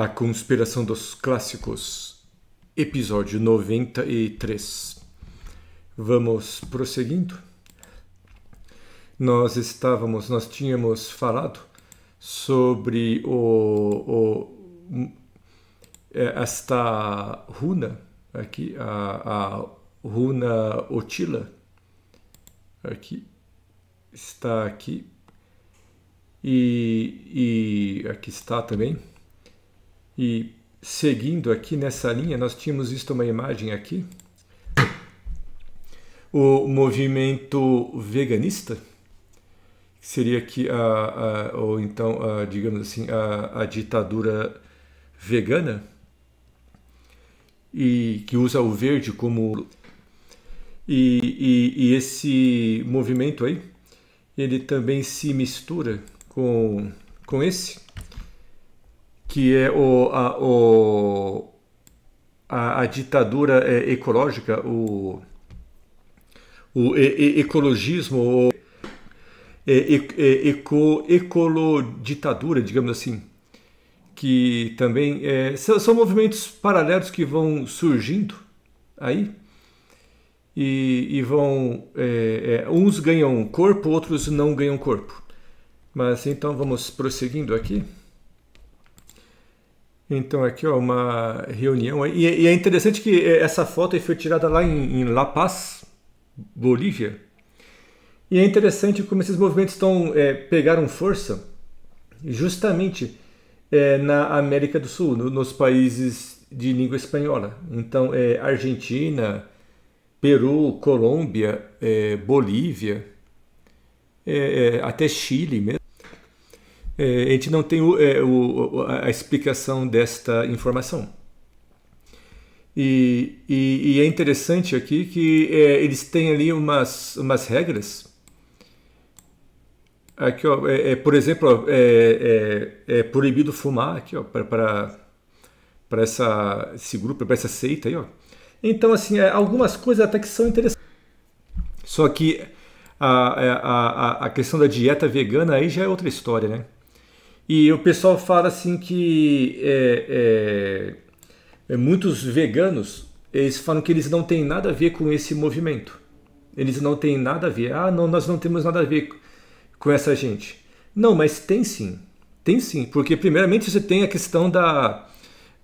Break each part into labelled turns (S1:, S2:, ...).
S1: A Conspiração dos Clássicos, episódio 93. Vamos prosseguindo. Nós estávamos, nós tínhamos falado sobre o, o é, esta runa aqui, a, a runa Otila, aqui, está aqui, e, e aqui está também e seguindo aqui nessa linha, nós tínhamos visto uma imagem aqui. O movimento veganista, que seria aqui, a, a, ou então, a, digamos assim, a, a ditadura vegana, e que usa o verde como. E, e, e esse movimento aí, ele também se mistura com, com esse que é o, a, o, a, a ditadura é, ecológica, o, o e, e, ecologismo, o, é, e, é, eco, ecoloditadura, digamos assim, que também é, são, são movimentos paralelos que vão surgindo aí. E, e, vão. É, é, uns ganham corpo, outros não ganham corpo. Mas então vamos prosseguindo aqui. Então, aqui ó, uma reunião. E, é, e é interessante que é, essa foto foi tirada lá em, em La Paz, Bolívia. E é interessante como esses movimentos estão, é, pegaram força justamente é, na América do Sul, no, nos países de língua espanhola. Então, é, Argentina, Peru, Colômbia, é, Bolívia, até Chile mesmo é, a gente não tem o, é, o, a explicação desta informação. E, e, e é interessante aqui que é, eles têm ali umas, umas regras. Aqui, ó, é, é, por exemplo, é, é, proibido fumar aqui, ó, para para essa esse grupo, para essa seita aí, ó. Então, assim, algumas coisas até que são interessantes. Só que a, a, a, a questão da dieta vegana aí já é outra história, né? E o pessoal fala assim que é, é, é, muitos veganos eles falam que eles não têm nada a ver com esse movimento. Eles não têm nada a ver. Ah, não, nós não temos nada a ver com essa gente. Não, mas tem sim. Tem sim, porque primeiramente você tem a questão da,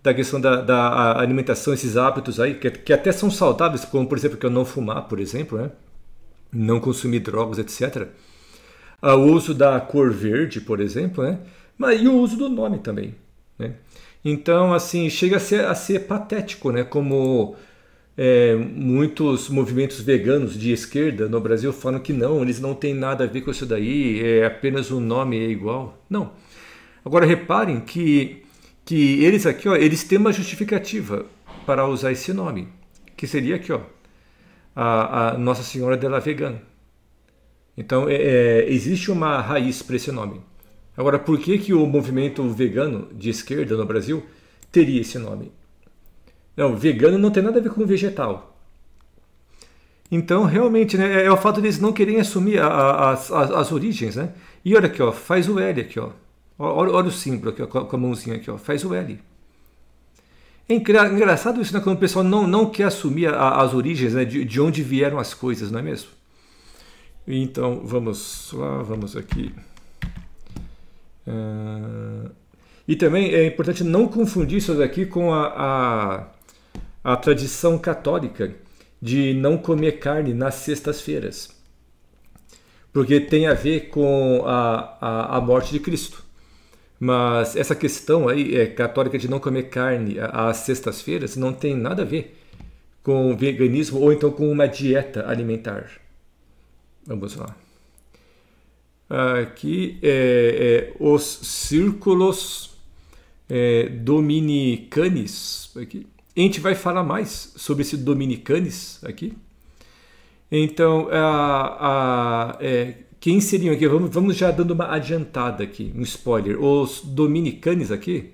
S1: da questão da, da alimentação, esses hábitos aí, que, que até são saudáveis, como por exemplo, que eu não fumar, por exemplo, né? não consumir drogas, etc. Ah, o uso da cor verde, por exemplo, né? mas e o uso do nome também. Né? Então, assim, chega a ser, a ser patético, né? Como é, muitos movimentos veganos de esquerda no Brasil falam que não, eles não têm nada a ver com isso daí, é apenas o um nome é igual. Não. Agora reparem que, que eles aqui, ó, eles têm uma justificativa para usar esse nome, que seria aqui, ó, a, a Nossa Senhora la Vegana. Então é, é, existe uma raiz para esse nome. Agora, por que, que o movimento vegano de esquerda no Brasil teria esse nome? Não, vegano não tem nada a ver com vegetal. Então, realmente, né, é, é o fato deles não querem assumir a, a, as, as origens, né? E olha aqui, ó, faz o L aqui, ó. Olha, olha o símbolo aqui, ó, com a mãozinha aqui, ó, faz o L. É engraçado isso, né? Quando o pessoal não, não quer assumir a, as origens, né? De, de onde vieram as coisas, não é mesmo? Então, vamos lá, vamos aqui. Uh, e também é importante não confundir isso daqui com a, a, a tradição católica de não comer carne nas sextas-feiras, porque tem a ver com a, a, a, morte de Cristo. Mas essa questão aí é católica de não comer carne às sextas-feiras não tem nada a ver com veganismo ou então com uma dieta alimentar. Vamos lá aqui é, é, os círculos é, Aqui. A gente vai falar mais sobre esse dominicanos aqui. Então, a, a, é, quem seriam aqui? Vamos, vamos já dando uma adiantada aqui, um spoiler. Os dominicanos aqui,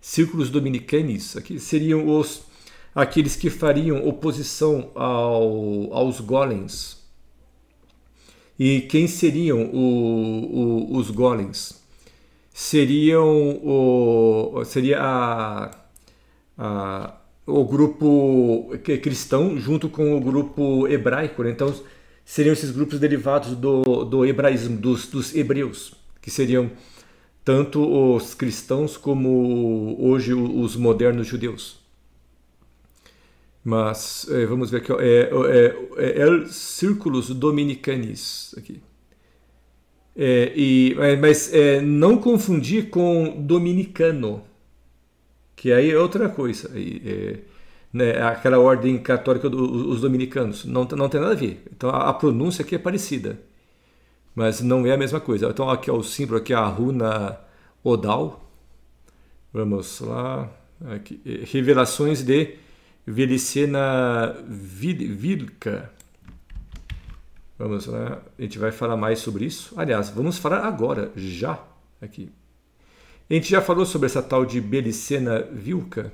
S1: círculos dominicanos aqui, seriam os aqueles que fariam oposição ao, aos golems e quem seriam o, o, os golems? Seriam o, seria a, a, o grupo cristão junto com o grupo hebraico. Né? Então, seriam esses grupos derivados do, do hebraísmo, dos, dos hebreus, que seriam tanto os cristãos como hoje os modernos judeus. Mas é, vamos ver aqui, ó, é, é, é, é El Círculos Dominicanis aqui. É, e, é, mas é, não confundir com dominicano, que aí é outra coisa. E, é, né, aquela ordem católica dos do, dominicanos. Não, não tem nada a ver. Então a, a, pronúncia aqui é parecida, mas não é a mesma coisa. Então aqui é o símbolo aqui é a runa odal. Vamos lá. Aqui, eh, revelações de Velicena Vilka. Vamos lá, a gente vai falar mais sobre isso. Aliás, vamos falar agora, já, aqui. A gente já falou sobre essa tal de Belicena Vilca.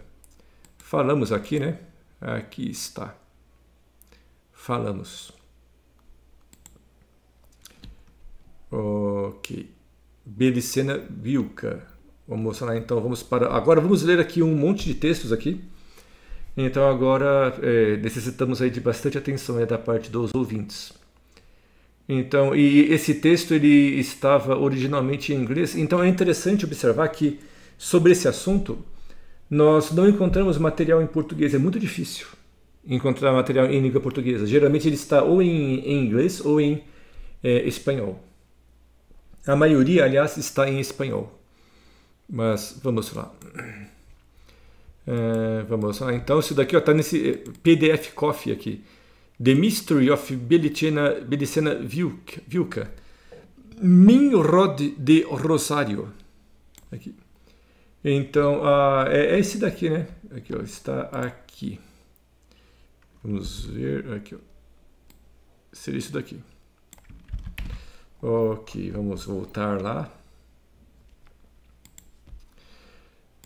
S1: Falamos aqui, né? Aqui está. Falamos. Ok. Belicena Vilca. Vamos lá então, vamos para... Agora vamos ler aqui um monte de textos aqui então agora é, necessitamos aí de bastante atenção né, da parte dos ouvintes. Então, e esse texto ele estava originalmente em inglês, então é interessante observar que sobre esse assunto nós não encontramos material em português, é muito difícil encontrar material em língua portuguesa. Geralmente ele está ou em, em inglês ou em é, espanhol. A maioria, aliás, está em espanhol. Mas vamos lá. É, vamos lá. Então, isso daqui está nesse é, PDF Coffee aqui. The Mystery of Belicena, Belicena Vilca. Minrod de Rosário. Aqui. Então, é, é, esse daqui, né? Aqui, ó, está aqui. Vamos ver aqui. Ó. Seria isso daqui. Ok, vamos voltar lá.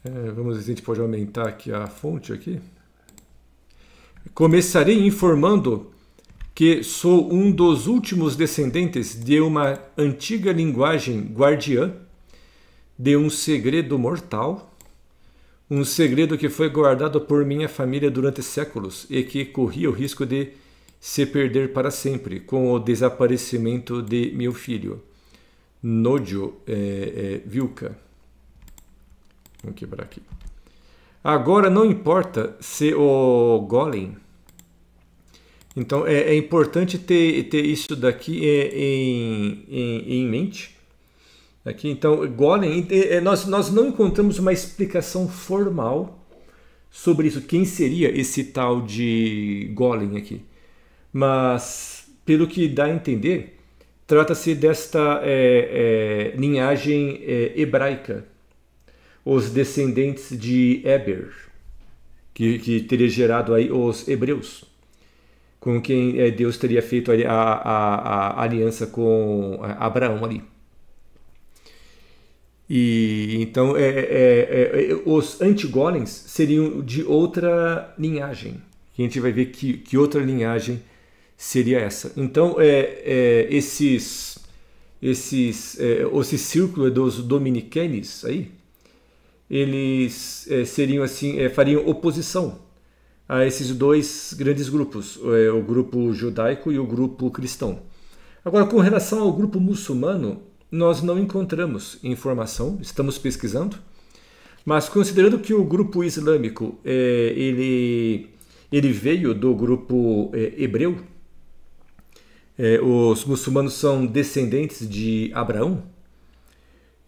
S1: É, vamos ver se a gente pode aumentar aqui a fonte aqui. Começarei informando que sou um dos últimos descendentes de uma antiga linguagem guardiã de um segredo mortal, um segredo que foi guardado por minha família durante séculos e que corria o risco de se perder para sempre com o desaparecimento de meu filho, Nodio é, é, Vilca. Vou quebrar aqui. Agora não importa se o golem. Então é, é importante ter, ter isso daqui é, em, em, em mente. Aqui, então, golem, é, nós, nós não encontramos uma explicação formal sobre isso, quem seria esse tal de golem aqui. Mas, pelo que dá a entender, trata-se desta é, é, linhagem é, hebraica os descendentes de Eber, que, que teria gerado aí os hebreus, com quem eh, Deus teria feito a, a, a aliança com eh, Abraão ali. E então é, é, é, é os antigolens seriam de outra linhagem. a gente vai ver que, que outra linhagem seria essa. Então é, é esses esses é, esse círculo dos dominicanos aí eles é, seriam assim é, fariam oposição a esses dois grandes grupos, eh, o grupo judaico e o grupo cristão. Agora, com relação ao grupo muçulmano, nós não encontramos informação, estamos pesquisando, mas considerando que o grupo islâmico ele, ele veio do grupo hebreu, os muçulmanos são descendentes de Abraão,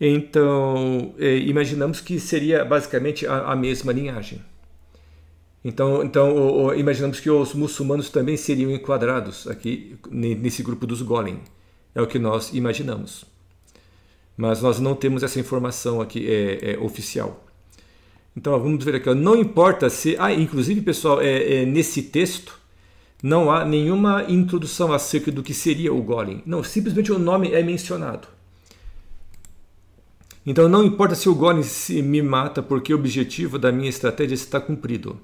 S1: então, é, imaginamos que seria basicamente a, a mesma linhagem. Então, então imaginamos que os muçulmanos também seriam enquadrados aqui nesse grupo dos Golem. É o que nós imaginamos. Mas nós não temos essa informação aqui é, é, oficial. Então vamos ver aqui. Não importa se. Ah, inclusive, pessoal, é, é, nesse texto não há nenhuma introdução acerca do que seria o Golem. Não, simplesmente o nome é mencionado. Então não importa se o Golem me mata, porque o objetivo da minha estratégia está cumprido.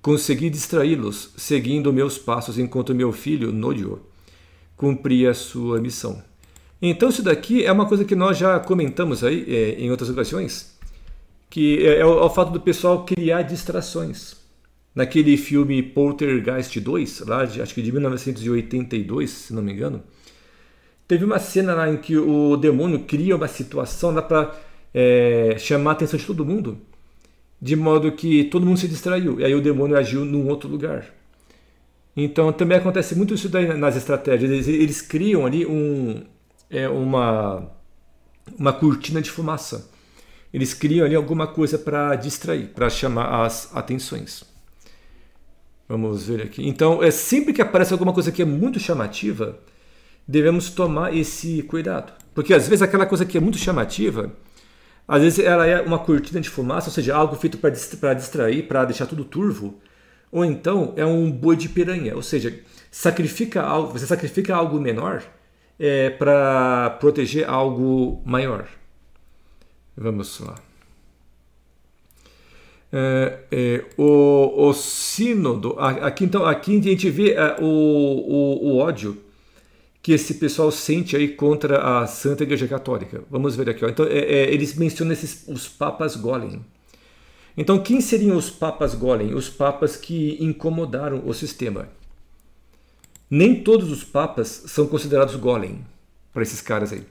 S1: Consegui distraí-los, seguindo meus passos enquanto meu filho, Nodio, cumpria sua missão. Então isso daqui é uma coisa que nós já comentamos aí é, em outras ocasiões, que é, é, o, é, o, fato do pessoal criar distrações. Naquele filme Poltergeist 2, lá de, acho que de 1982, se não me engano, Teve uma cena lá em que o demônio cria uma situação para é, chamar a atenção de todo mundo, de modo que todo mundo se distraiu, e aí o demônio agiu num outro lugar. Então também acontece muito isso daí nas estratégias. Eles, eles criam ali um, é, uma, uma cortina de fumaça. Eles criam ali alguma coisa para distrair, para chamar as atenções. Vamos ver aqui. Então, é sempre que aparece alguma coisa que é muito chamativa, devemos tomar esse cuidado. Porque às vezes aquela coisa que é muito chamativa, às vezes ela é uma cortina de fumaça, ou seja, algo feito para distrair, para deixar tudo turvo, ou então é um boi de piranha, ou seja, sacrifica algo, você sacrifica algo menor é, para proteger algo maior. Vamos lá. É, é, o, o sínodo, aqui então aqui a gente vê é, o, o, o ódio que esse pessoal sente aí contra a Santa Igreja Católica. Vamos ver aqui. Ó. Então, é, é, eles mencionam esses, os papas golem. Então, quem seriam os papas golem? Os papas que incomodaram o sistema. Nem todos os papas são considerados golem para esses caras aí.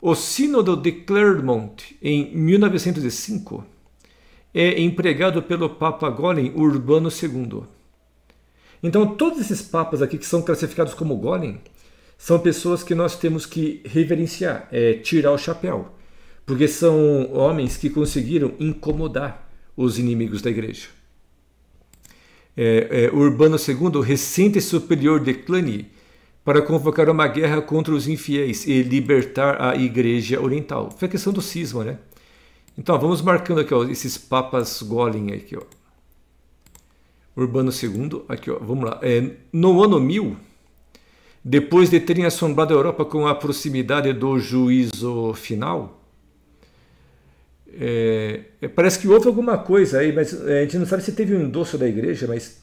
S1: O Sínodo de Clermont, em 1905, é empregado pelo Papa Golem Urbano II. Então, todos esses papas aqui que são classificados como golem são pessoas que nós temos que reverenciar, é, tirar o chapéu, porque são homens que conseguiram incomodar os inimigos da igreja. É, é, Urbano II recente superior de Cluny para convocar uma guerra contra os infiéis e libertar a igreja oriental. Foi a questão do cisma, né? Então, vamos marcando aqui ó, esses papas Golem aqui. Ó. Urbano II, aqui, ó, vamos lá. É, no ano 1000, depois de terem assombrado a Europa com a proximidade do juízo final? É, é parece que houve alguma coisa aí, mas é, a gente não sabe se teve um endosso da igreja, mas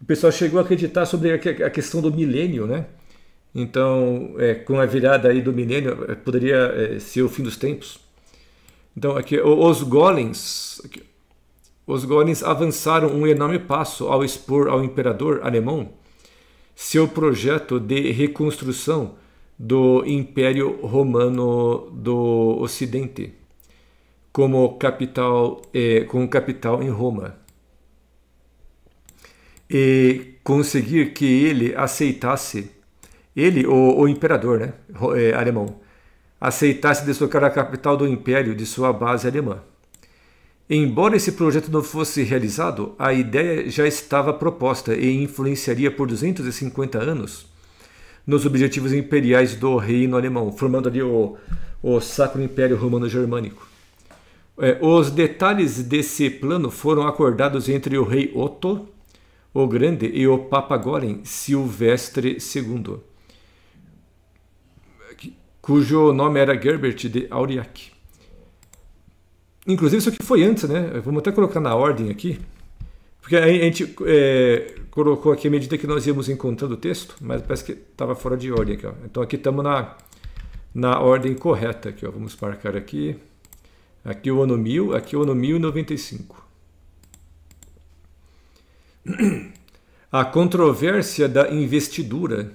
S1: o pessoal chegou a acreditar sobre a questão do milênio, né? Então, é, com a virada aí do milênio, é, poderia é, ser o fim dos tempos. Então, aqui, os golems, os golems avançaram um enorme passo ao expor ao imperador alemão seu projeto de reconstrução do Império Romano do Ocidente como capital, é, com capital em Roma e conseguir que ele aceitasse, ele, o, o imperador né, é, alemão, aceitasse deslocar a capital do império de sua base alemã. Embora esse projeto não fosse realizado, a ideia já estava proposta e influenciaria por 250 anos nos objetivos imperiais do Reino Alemão, formando ali o, o Sacro Império Romano-Germânico. É, os detalhes desse plano foram acordados entre o rei Otto o Grande e o Papa Goren Silvestre II, cujo nome era Gerbert de Aurillac. Inclusive, isso aqui foi antes, né? Vamos até colocar na ordem aqui. Porque a gente é, colocou aqui à medida que nós íamos encontrando o texto, mas parece que estava fora de ordem aqui. Ó. Então aqui estamos na, na ordem correta aqui. Ó. Vamos marcar aqui. Aqui o ano 1000, aqui o ano 1095. A controvérsia da investidura,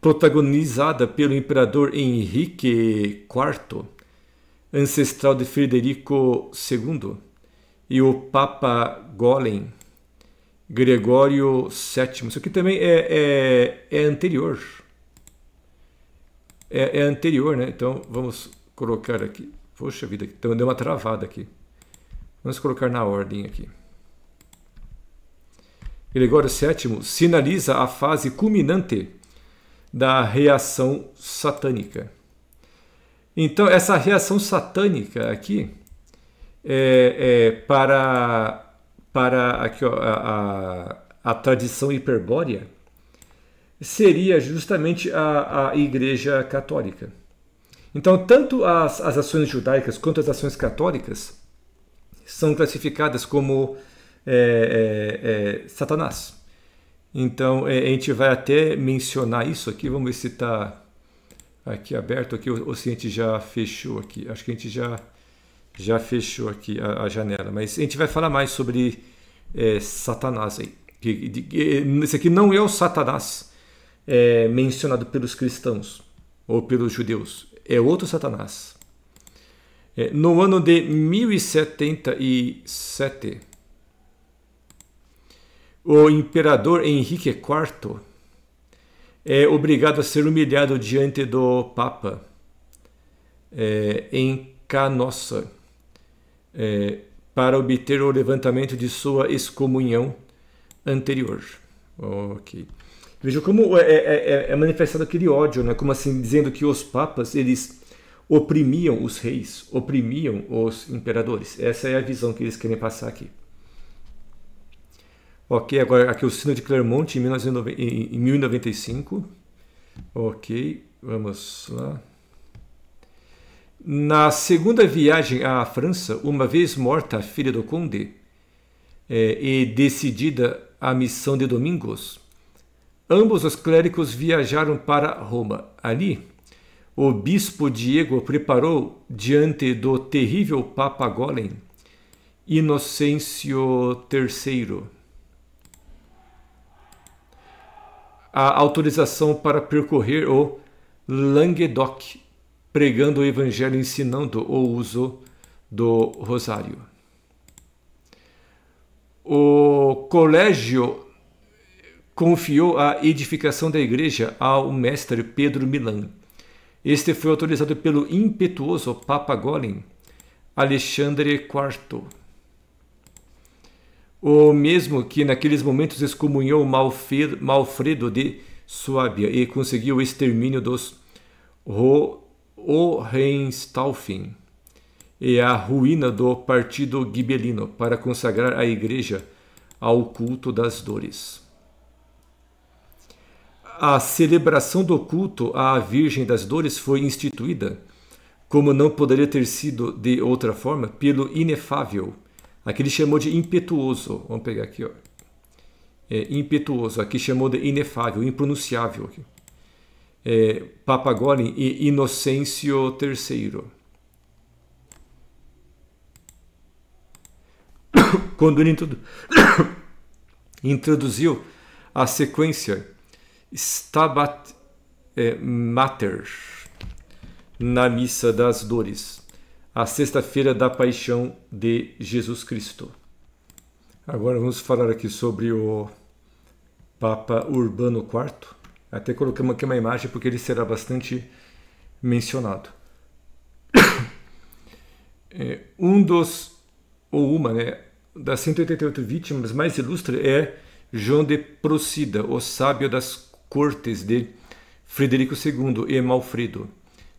S1: protagonizada pelo imperador Henrique IV, ancestral de Frederico II, e o Papa Golem, Gregório VII. Isso aqui também é, é, é anterior. É, é, anterior, né? Então vamos colocar aqui. Poxa vida, então deu uma travada aqui. Vamos colocar na ordem aqui. Gregório VII sinaliza a fase culminante da reação satânica. Então, essa reação satânica aqui é, é para, para aqui, ó, a, a, a tradição hiperbórea seria justamente a, a Igreja Católica. Então, tanto as, as ações judaicas quanto as ações católicas são classificadas como é, é, é, Satanás. Então, é, a gente vai até mencionar isso aqui, vamos ver se está aqui aberto aqui ou, ou se a gente já fechou aqui. Acho que a gente já já fechou aqui a, a janela, mas a gente vai falar mais sobre é, Satanás aí. Esse aqui não é o Satanás é, mencionado pelos cristãos ou pelos judeus, é outro Satanás. É, no ano de 1077, o imperador Henrique IV é obrigado a ser humilhado diante do Papa é, em Canossa é, para obter o levantamento de sua excomunhão anterior. Ok. Veja como é é, é, é, é, manifestado aquele ódio, né? como assim, dizendo que os papas eles oprimiam os reis, oprimiam os imperadores. Essa é a visão que eles querem passar aqui. Ok, agora aqui o sino de Clermont em, 19, em, em 1095. Ok, vamos lá. Na segunda viagem à França, uma vez morta a filha do conde é, e decidida a missão de Domingos, ambos os clérigos viajaram para Roma. Ali, o bispo Diego preparou diante do terrível Papa Golem Inocêncio III a autorização para percorrer o Languedoc, pregando o Evangelho, ensinando o uso do Rosário. O colégio confiou a edificação da igreja ao mestre Pedro Milan. Este foi autorizado pelo impetuoso Papa Golem, Alexandre IV o mesmo que naqueles momentos excomunhou Malfredo de Suábia e conseguiu o extermínio dos Hohenstaufen e a ruína do partido gibelino para consagrar a igreja ao culto das dores. A celebração do culto à Virgem das Dores foi instituída, como não poderia ter sido de outra forma, pelo inefável Aqui ele chamou de impetuoso. Vamos pegar aqui, ó. É, impetuoso. Aqui chamou de inefável, impronunciável. Aqui. É, e Inocêncio III. Quando ele introduziu a sequência Stabat é, Mater na Missa das Dores a sexta-feira da paixão de Jesus Cristo. Agora vamos falar aqui sobre o Papa Urbano IV. Até colocamos aqui uma imagem porque ele será bastante mencionado. É, um dos, ou uma, né, das 188 vítimas mais ilustre é João de Procida, o sábio das cortes de Frederico II e Malfredo,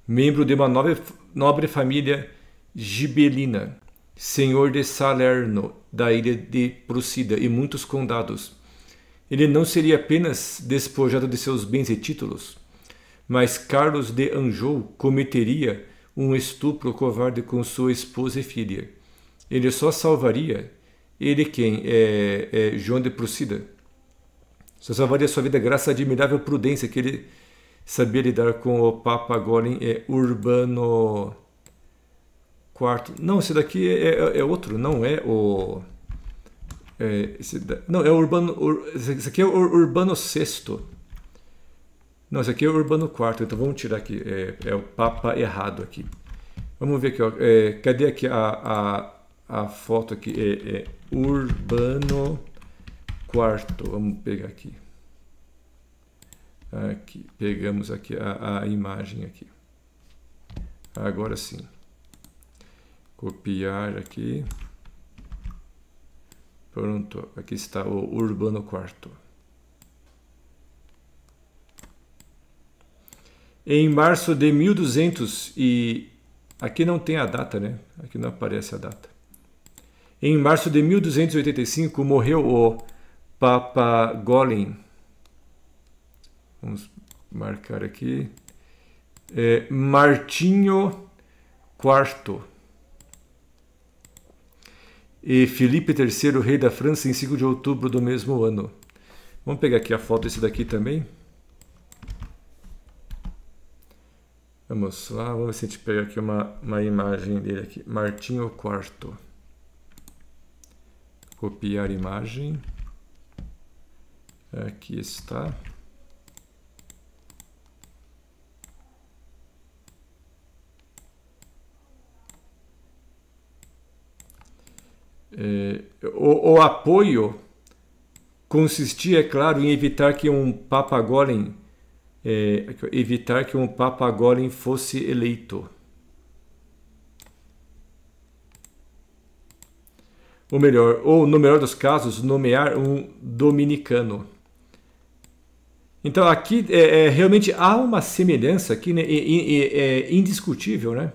S1: membro de uma nobre, nobre família Gibelina, senhor de Salerno, da ilha de Procida e muitos condados. Ele não seria apenas despojado de seus bens e títulos, mas Carlos de Anjou cometeria um estupro covarde com sua esposa e filha. Ele só salvaria, ele quem é, é João de Procida, só salvaria sua vida graças à admirável prudência que ele sabia lidar com o Papa é, Urbano quarto. Não, esse daqui é, é, é, outro, não é o. É, esse da, não, é o Urbano. Ur, esse aqui é o Urbano VI. Não, esse aqui é o Urbano quarto Então vamos tirar aqui. É, é o Papa errado aqui. Vamos ver aqui, ó. É, cadê aqui a, a, a foto aqui? É, Urbano IV. Vamos pegar aqui. Aqui, pegamos aqui a, a imagem aqui. Agora sim copiar aqui. Pronto, aqui está o Urbano Quarto. Em março de 1200 e aqui não tem a data, né? Aqui não aparece a data. Em março de 1285 morreu o Papa Golem. Vamos marcar aqui. É, Martinho IV e Felipe III, rei da França, em 5 de outubro do mesmo ano. Vamos pegar aqui a foto desse daqui também. Vamos lá, vamos ver se a gente pega aqui uma, uma imagem dele aqui. Martinho IV. Copiar imagem. Aqui está. É, o, o, apoio consistia, é claro, em evitar que um Papa Golem é, evitar que um Papa Golem fosse eleito. Ou melhor, ou no melhor dos casos, nomear um dominicano. Então aqui é, é realmente há uma semelhança aqui, né? é indiscutível, né?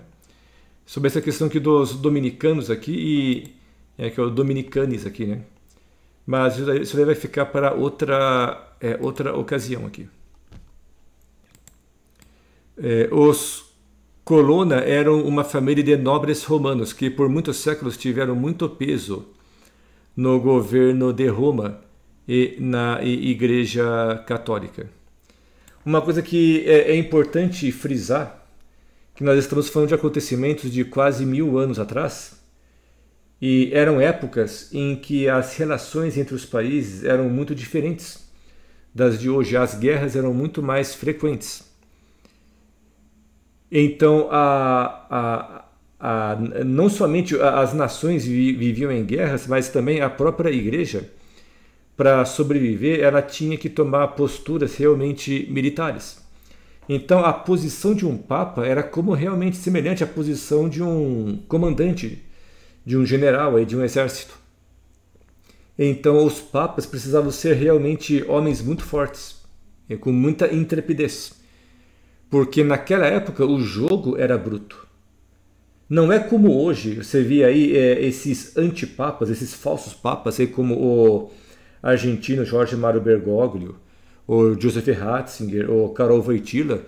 S1: Sobre essa questão aqui dos dominicanos aqui e é, que é o Dominicanis aqui, né? Mas isso aí vai ficar para outra, é, outra ocasião aqui. É, os Colonna eram uma família de nobres romanos que por muitos séculos tiveram muito peso no governo de Roma e na Igreja Católica. Uma coisa que é, é importante frisar, que nós estamos falando de acontecimentos de quase mil anos atrás, e eram épocas em que as relações entre os países eram muito diferentes das de hoje. As guerras eram muito mais frequentes. Então, a, a, a, não somente as nações viviam em guerras, mas também a própria igreja, para sobreviver, ela tinha que tomar posturas realmente militares. Então, a posição de um papa era como realmente semelhante à posição de um comandante de um general, e de um exército. Então os papas precisavam ser realmente homens muito fortes, com muita intrepidez. Porque naquela época o jogo era bruto. Não é como hoje, você via aí é, esses antipapas, esses falsos papas, aí como o argentino Jorge Mário Bergoglio, o Joseph Ratzinger, o Karol Wojtyla,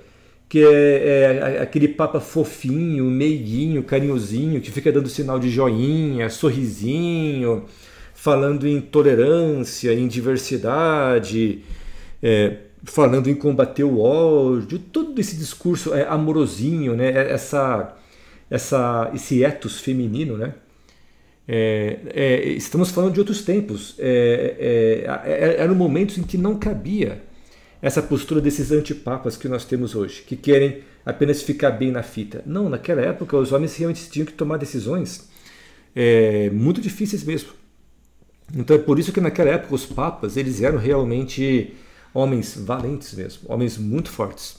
S1: que é, é, aquele papa fofinho, meiguinho, carinhosinho, que fica dando sinal de joinha, sorrisinho, falando em tolerância, em diversidade, é, falando em combater o ódio, todo esse discurso é, amorosinho, né? É, essa, essa, esse etos feminino, né? É, é, estamos falando de outros tempos. eram momentos em que não cabia essa postura desses antipapas que nós temos hoje, que querem apenas ficar bem na fita. Não, naquela época os homens realmente tinham que tomar decisões é, muito difíceis mesmo. Então é por isso que naquela época os papas eles eram realmente homens valentes mesmo, homens muito fortes.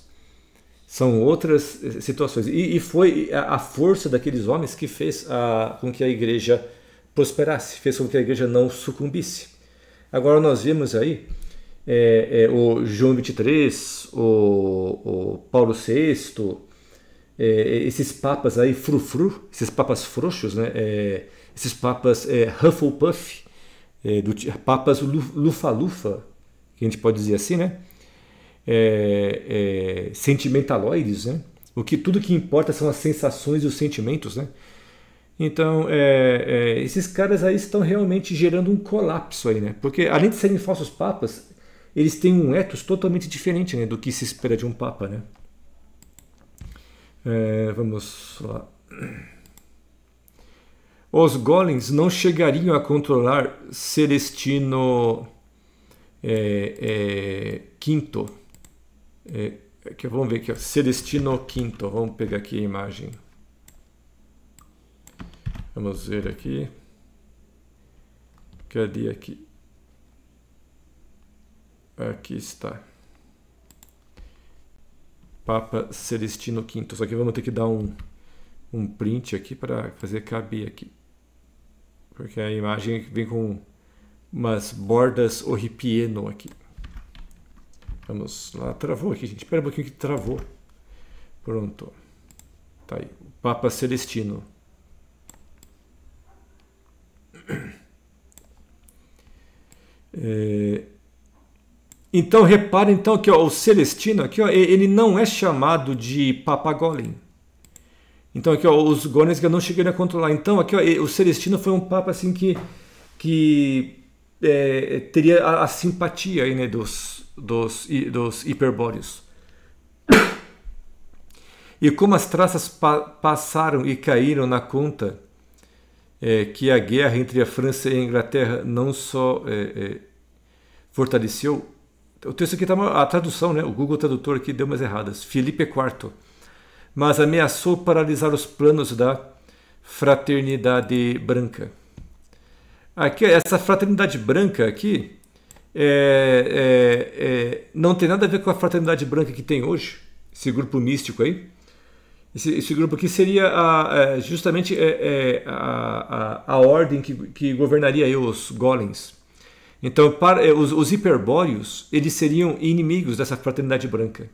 S1: São outras eh, situações. E, e foi a, força daqueles homens que fez a, com que a igreja prosperasse, fez com que a igreja não sucumbisse. Agora nós vimos aí é, é, o João 23, o, o Paulo VI, é, esses papas aí frufru, esses papas frouxos, né? É, esses papas é, Hufflepuff, é, do, papas lufa-lufa, que a gente pode dizer assim, né? sentimentaloides, né? O que tudo que importa são as sensações e os sentimentos, né? Então, é, é, esses caras aí estão realmente gerando um colapso aí, né? Porque além de serem falsos papas, eles têm um ethos totalmente diferente né, do que se espera de um Papa. Né? É, vamos lá. Os golems não chegariam a controlar Celestino é, é, V. É, que, vamos ver aqui, ó. Celestino V. Vamos pegar aqui a imagem. Vamos ver aqui. Cadê aqui? Aqui está. Papa Celestino V. Só que vamos ter que dar um, um print aqui para fazer caber aqui. Porque a imagem vem com umas bordas horripieno aqui. Vamos lá, travou aqui, gente. Espera um pouquinho que travou. Pronto. Tá aí. Papa Celestino. É, então repare então que ó, o Celestino aqui, ó, ele não é chamado de Papagolin. Então aqui ó, os golems que não chegaram a controlar. Então aqui ó, o Celestino foi um papa assim que que é, teria a, a, simpatia aí, né, dos dos dos hiperbóreos. E como as traças pa passaram e caíram na conta é, que a guerra entre a França e a Inglaterra não só é, é fortaleceu, o texto aqui está a tradução, né? O Google Tradutor aqui deu umas erradas. Felipe IV, mas ameaçou paralisar os planos da fraternidade branca. Aqui, essa fraternidade branca aqui é, é, é, não tem nada a ver com a fraternidade branca que tem hoje, esse grupo místico aí. Esse, esse grupo aqui seria a, é, é, é, a, justamente a, a, ordem que, que governaria os golems. Então, para, eh, os, os hiperbóreos, eles seriam inimigos dessa fraternidade branca.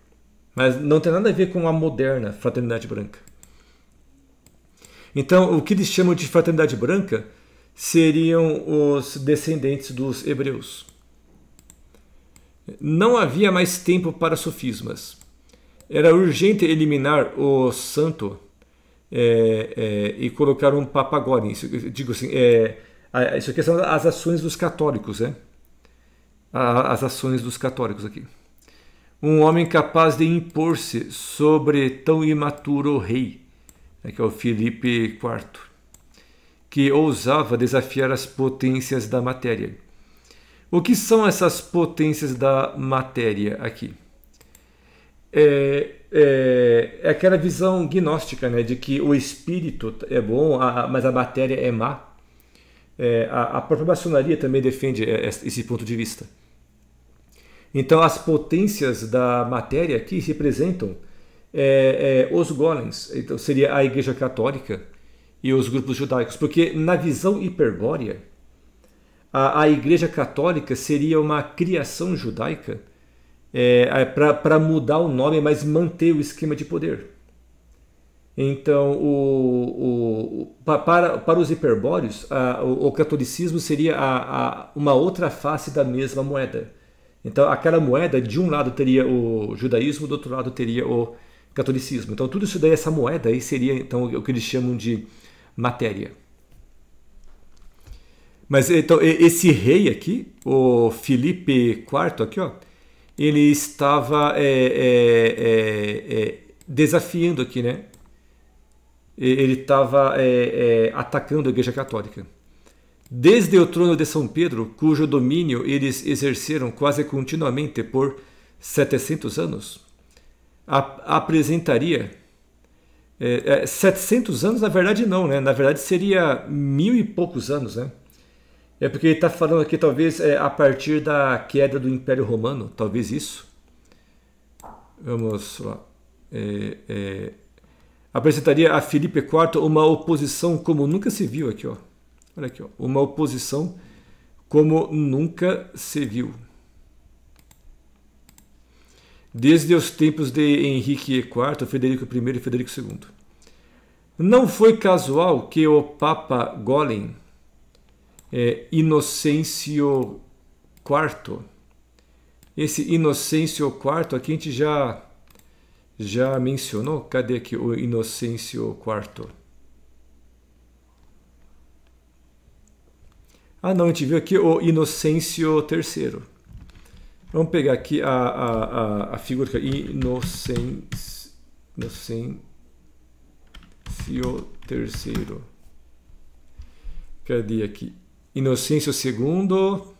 S1: Mas não tem nada a ver com a moderna fraternidade branca. Então, o que eles chamam de fraternidade branca seriam os descendentes dos hebreus. Não havia mais tempo para sofismas. Era urgente eliminar o santo é, é, e colocar um papa agora. Digo assim, é, ah, é, isso aqui são as ações dos católicos, né? Ah, as ações dos católicos aqui. Um homem capaz de impor-se sobre tão imaturo rei, né, que é o Filipe IV, que ousava desafiar as potências da matéria. O que são essas potências da matéria aqui? É, é, é aquela visão gnóstica, né, de que o espírito é bom, mas a matéria é má é, a, a própria maçonaria também defende é, é, esse ponto de vista. Então, as potências da matéria aqui representam é, é, os golems, então seria a Igreja Católica e os grupos judaicos, porque na visão hiperbórea, a, a Igreja Católica seria uma criação judaica é, é para mudar o nome, mas manter o esquema de poder. Então, o, o, para, para os hiperbóreos, a, o, o, catolicismo seria a, a, uma outra face da mesma moeda. Então, aquela moeda, de um lado teria o judaísmo, do outro lado teria o catolicismo. Então, tudo isso daí, essa moeda aí seria então o que eles chamam de matéria. Mas então esse rei aqui, o Felipe IV aqui, ó, ele estava é, é, é, é desafiando aqui, né? ele estava é, é, atacando a Igreja Católica. Desde o trono de São Pedro, cujo domínio eles exerceram quase continuamente por 700 anos, apresentaria. É, 700 é, anos, na verdade, não, né? Na verdade, seria mil e poucos anos, né? É porque ele está falando aqui, talvez, é, a partir da queda do Império Romano, talvez isso. Vamos lá. É, é apresentaria a Felipe IV uma oposição como nunca se viu aqui, ó. Olha aqui, ó. uma oposição como nunca se viu. Desde os tempos de Henrique IV, Federico I e Federico II. Não foi casual que o Papa Golem, é, Inocêncio IV, esse Inocêncio IV aqui a gente já já mencionou? Cadê aqui o Inocêncio IV? Ah, não, a gente viu aqui o Inocêncio III. Vamos pegar aqui a, a, a, a figura aqui, é Inocêncio, Inocêncio III. Cadê aqui? Inocêncio II.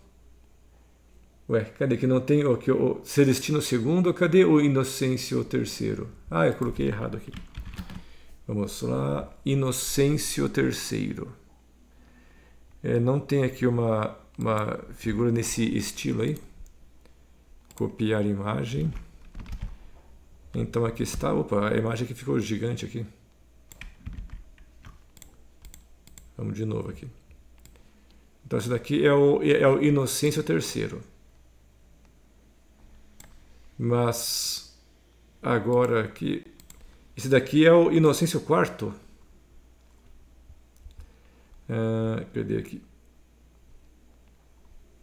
S1: Ué, cadê que não tem o Celestino II? Cadê o Inocêncio III? Ah, eu coloquei errado aqui. Vamos lá, Inocêncio III. É, não tem aqui uma, uma figura nesse estilo aí. Copiar imagem. Então aqui está, opa, a imagem que ficou gigante aqui. Vamos de novo aqui. Então esse daqui é o, é, é o Inocêncio III. Mas agora aqui, esse daqui é o Inocêncio IV. Uh, ah, cadê aqui?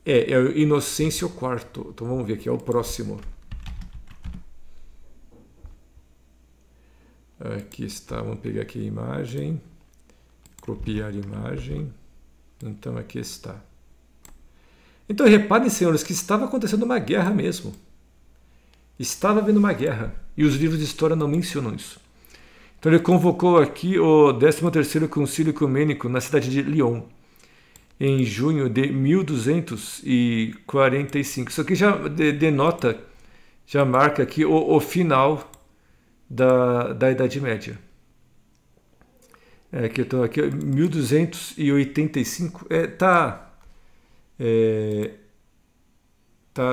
S1: É, é o Inocêncio IV. Então vamos ver aqui, é o próximo. Aqui está, vamos pegar aqui a imagem, copiar a imagem. Então aqui está. Então reparem, senhores, que estava acontecendo uma guerra mesmo. Estava havendo uma guerra e os livros de história não mencionam isso. Então ele convocou aqui o 13º Concílio Ecumênico na cidade de Lyon em junho de 1245. Isso aqui já denota, já marca aqui o, o final da, da Idade Média. É, que eu aqui, 1285. É, tá. É,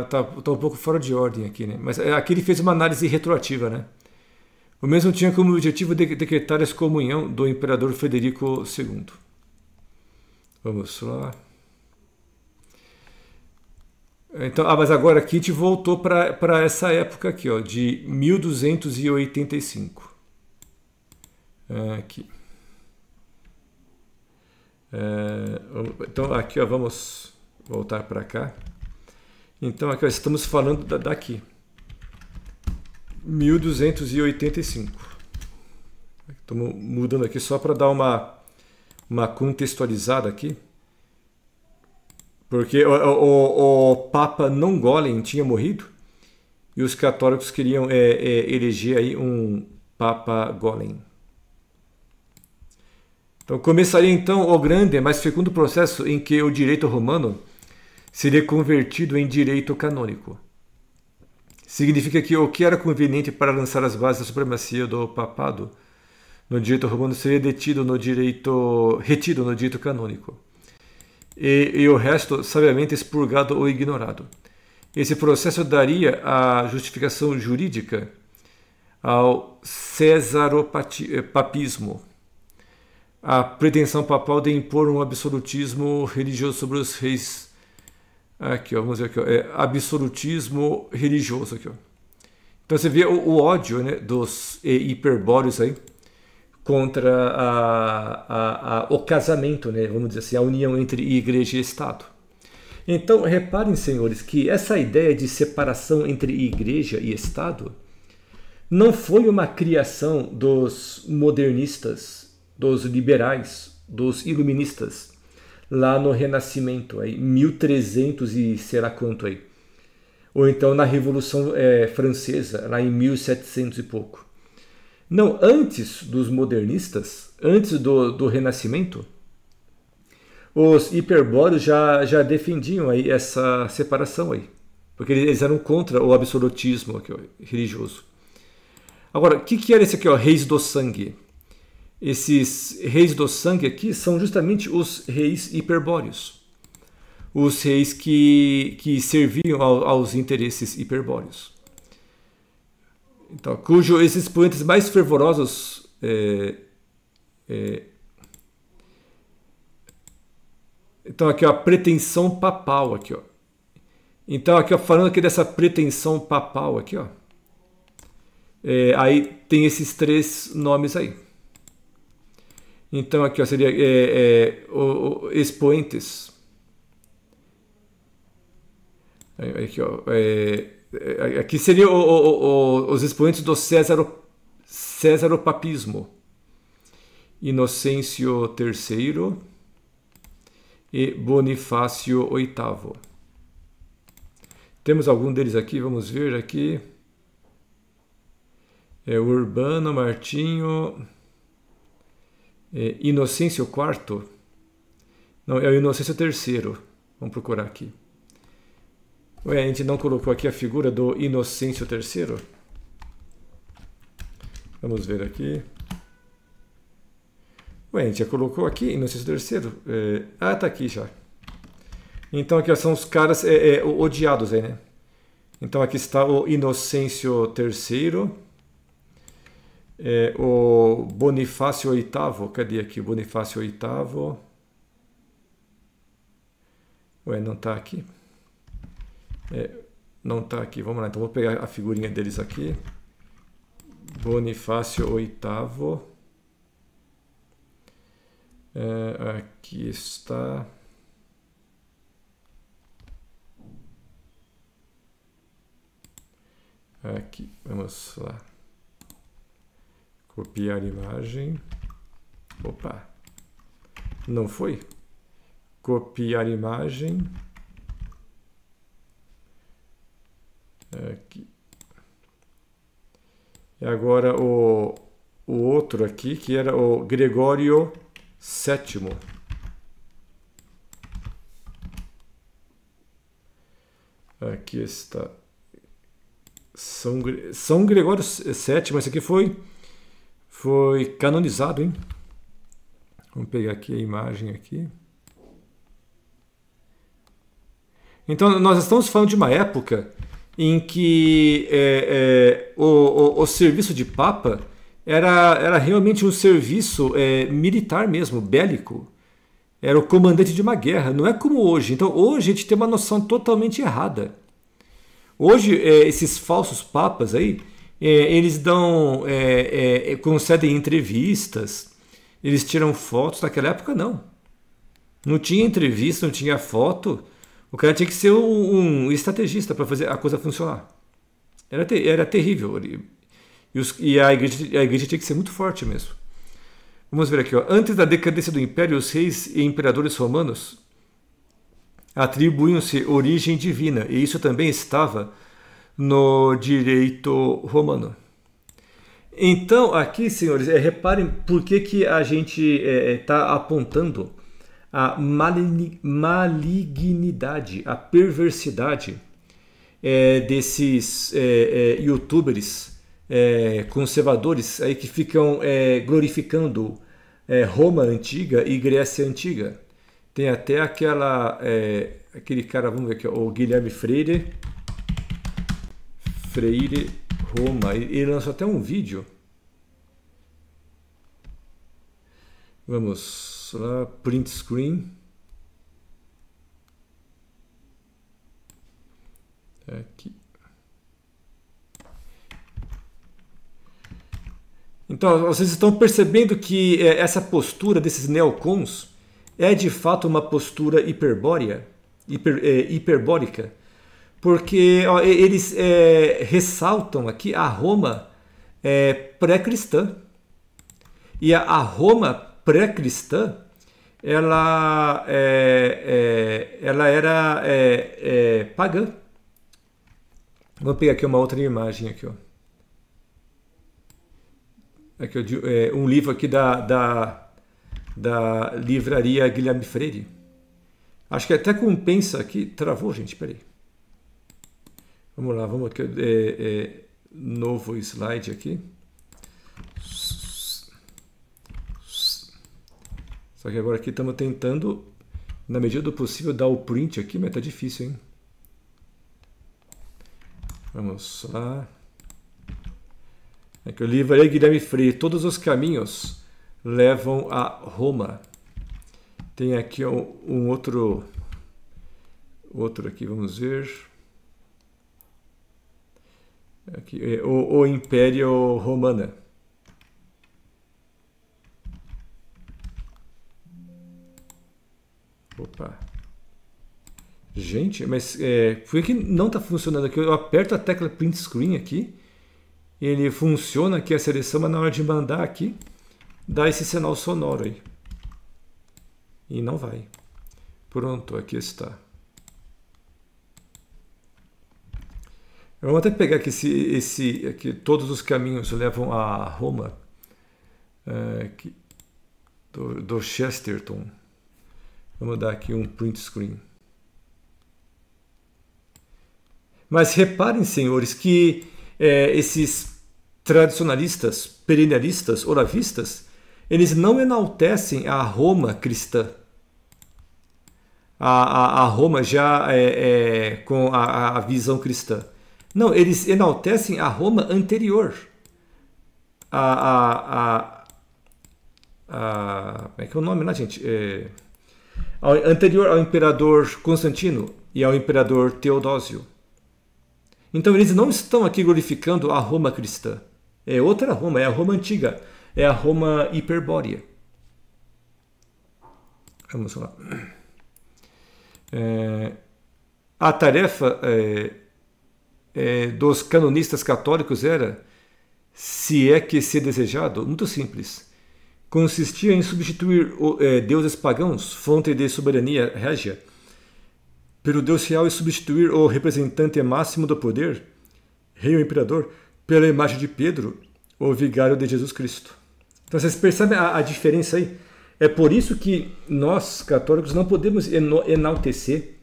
S1: tá, tá, um pouco fora de ordem aqui, né? Mas é, aqui ele fez uma análise retroativa, né? O mesmo tinha como objetivo de decretar a excomunhão do imperador Frederico II. Vamos lá. Então, ah, mas agora aqui a gente voltou para essa época aqui, ó, de 1285. É, aqui. É, então, aqui ó, vamos voltar para cá. Então aqui ó, estamos falando da, daqui. 1285. Estamos mudando aqui só para dar uma, uma contextualizada aqui. Porque o, o, o Papa tinha morrido e os católicos queriam é, é, eleger aí um Papa Golem. Então começaria então o grande, mas fecundo processo em que o direito romano seria convertido em direito canônico. Significa que o que era conveniente para lançar as bases da supremacia do papado no direito romano seria detido no direito retido no direito canônico e, e o resto sabiamente expurgado ou ignorado. Esse processo daria a justificação jurídica ao cesaropapismo, eh, a pretensão papal de impor um absolutismo religioso sobre os reis Aqui, ó, vamos ver aqui, ó, é absolutismo religioso aqui, ó. Então você vê o, o ódio né, dos hiperbóreos aí contra a, a, a, o casamento, né, vamos dizer assim, a união entre igreja e Estado. Então, reparem, senhores, que essa ideia de separação entre igreja e Estado não foi uma criação dos modernistas, dos liberais, dos iluministas lá no Renascimento, aí, 1300 e será quanto aí. Ou então na Revolução é, Francesa, lá em 1700 e pouco. Não, antes dos modernistas, antes do, do Renascimento, os hiperbóreos já, já defendiam aí essa separação aí. Porque eles eram contra o absolutismo aqui, ó, religioso. Agora, o que, que era esse aqui, ó, Reis do Sangue? Esses reis do sangue aqui são justamente os reis hiperbóreos, os reis que, que serviam aos interesses hiperbóreos. Então, cujo esses poentes mais fervorosos é, é, então aqui ó, a pretensão papal aqui ó. Então aqui ó, falando aqui dessa pretensão papal aqui ó. É, aí tem esses três nomes aí. Então aqui ó, seria é, é, o, o, expoentes. Aqui, ó, é, é aqui seria o, os expoentes do César Césaropapismo. Inocêncio III e Bonifácio VIII. Temos algum deles aqui? Vamos ver aqui. É Urbano, Martinho, é, Inocêncio IV. Não, é o Inocêncio III. Vamos procurar aqui. Ué, a gente não colocou aqui a figura do Inocêncio III? Vamos ver aqui. Ué, a gente já colocou aqui Inocêncio III. É, ah, tá aqui já. Então aqui são os caras é, é, odiados aí, né? Então aqui está o Inocêncio III. É, o Bonifácio VIII, cadê aqui? Bonifácio VIII. Ué, não está aqui. É, não está aqui. Vamos lá, então vou pegar a figurinha deles aqui. Bonifácio VIII. É, aqui está. Aqui, vamos lá. Copiar imagem. Opa! Não foi? Copiar imagem. Aqui. E agora o, o outro aqui, que era o Gregório VII. Aqui está. São, São Gregório VII, mas aqui foi foi canonizado, hein? Vamos pegar aqui a imagem aqui. Então, nós estamos falando de uma época em que é, é, o, o, o, serviço de Papa era, era realmente um serviço é, militar mesmo, bélico. Era o comandante de uma guerra, não é como hoje. Então, hoje a gente tem uma noção totalmente errada. Hoje, é, esses falsos papas aí, é, eles dão, é, é, concedem é, entrevistas, eles tiram fotos. Naquela época, não. Não tinha entrevista, não tinha foto. O cara tinha que ser um, um estrategista para fazer a coisa funcionar. Era, ter, era terrível. E, os, e a, igreja, a igreja tinha que ser muito forte mesmo. Vamos ver aqui. Ó. Antes da decadência do império, os reis e imperadores romanos atribuíam-se origem divina, e isso também estava no direito romano. Então, aqui, senhores, é, reparem por que, que a gente está eh, eh, é, apontando a malignidade, a perversidade é, desses youtubers conservadores aí que ficam glorificando Roma antiga e Grécia antiga. Tem até aquela aquele cara, vamos ver aqui, o Guilherme Freire, Freire Roma. Ele lançou até um vídeo. Vamos lá, print screen. Aqui. Então, vocês estão percebendo que é, essa postura desses neocons é de fato uma postura hiperbórea, hiper, é, hiperbórica porque ó, eles é, ressaltam aqui a Roma é, pré-cristã. E a, a Roma pré-cristã, ela, é, é ela era é, é, pagã. Vou pegar aqui uma outra imagem aqui, ó. Aqui, um livro aqui da, da, da livraria Guilherme Freire. Acho que até compensa aqui. Travou, gente, peraí. Vamos lá, vamos aqui. É, é, novo slide aqui. Só que agora aqui estamos tentando, na medida do possível, dar o print aqui, mas está difícil, hein? Vamos lá. Aqui, é livro é Guilherme Free. Todos os caminhos levam a Roma. Tem aqui um, um outro, outro aqui, vamos ver. Aqui, é, o, o Império Romano. Opa. Gente, mas é, por que não está funcionando aqui? Eu aperto a tecla print screen aqui, ele funciona aqui a seleção, mas na hora de mandar aqui, dá esse sinal sonoro aí. E não vai. Pronto, aqui está. Eu vou até pegar aqui esse, esse aqui, todos os caminhos levam a Roma, é, aqui, do, do Chesterton. Vamos dar aqui um print screen. Mas reparem, senhores, que é, esses tradicionalistas, perenialistas, oravistas, eles não enaltecem a Roma cristã. A, a, a Roma já é, é com a, a visão cristã. Não, eles enaltecem a Roma anterior. A, a, a, a, como é que é o nome lá, gente? É, ao, anterior ao imperador Constantino e ao imperador Teodósio. Então eles não estão aqui glorificando a Roma cristã. É outra Roma, é a Roma antiga, é a Roma hiperbórea. Vamos lá. É, a tarefa é, é, dos canonistas católicos era, se é que se é desejado, muito simples. Consistia em substituir é, deuses pagãos, fonte de soberania régia, pelo deus real e substituir o representante máximo do poder, rei ou imperador, pela imagem de Pedro, o vigário de Jesus Cristo. Então vocês percebem a, a diferença aí? É por isso que nós, católicos, não podemos enaltecer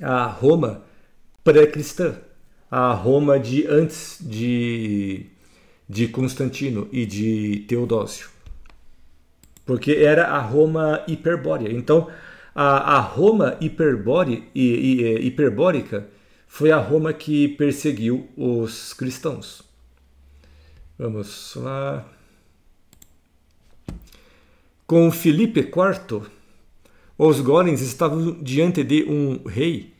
S1: a Roma pré-cristã a Roma de antes de, de Constantino e de Teodósio. Porque era a Roma hiperbórea. Então, a, a Roma hiperbórea, hiperbórica foi a Roma que perseguiu os cristãos. Vamos lá. Com Filipe IV, os Golems estavam diante de um rei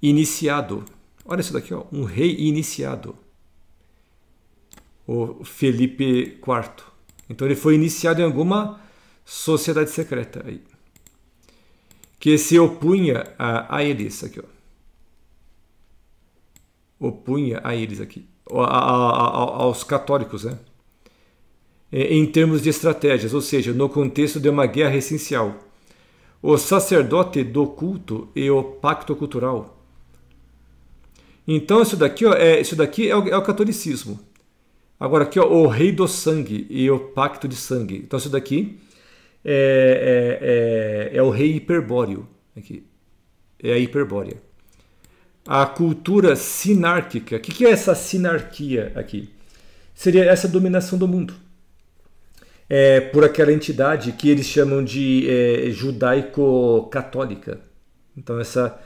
S1: iniciado Olha isso daqui, ó, um rei iniciado. O Felipe IV. Então ele foi iniciado em alguma sociedade secreta aí. Que se opunha a, a eles aqui, ó. Opunha a eles aqui. A, a, aos católicos, né? É, em termos de estratégias, ou seja, no contexto de uma guerra essencial. O sacerdote do culto e o pacto cultural então isso daqui, ó, é, isso daqui é o, é o catolicismo. Agora aqui, ó, o rei do sangue e o pacto de sangue. Então isso daqui é, é, é, é o rei hiperbóreo. Aqui. É a hiperbórea. A cultura sinárquica. O que, que é essa sinarquia aqui? Seria essa dominação do mundo. É, por aquela entidade que eles chamam de é, judaico-católica. Então essa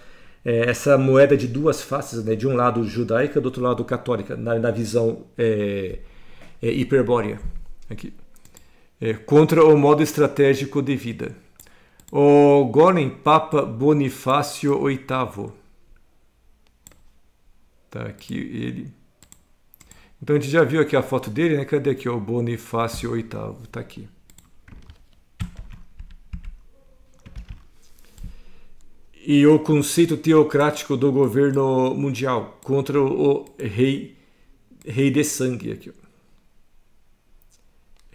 S1: é, essa moeda de duas faces, né? de um lado judaica, do outro lado católica, na, na visão é, é, hiperbórea. Aqui. É, contra o modo estratégico de vida. O Golem Papa Bonifácio VIII. Tá aqui ele. Então a gente já viu aqui a foto dele, né? Cadê aqui o Bonifácio VIII? Tá aqui. e o conceito teocrático do governo mundial contra o rei rei de sangue aqui.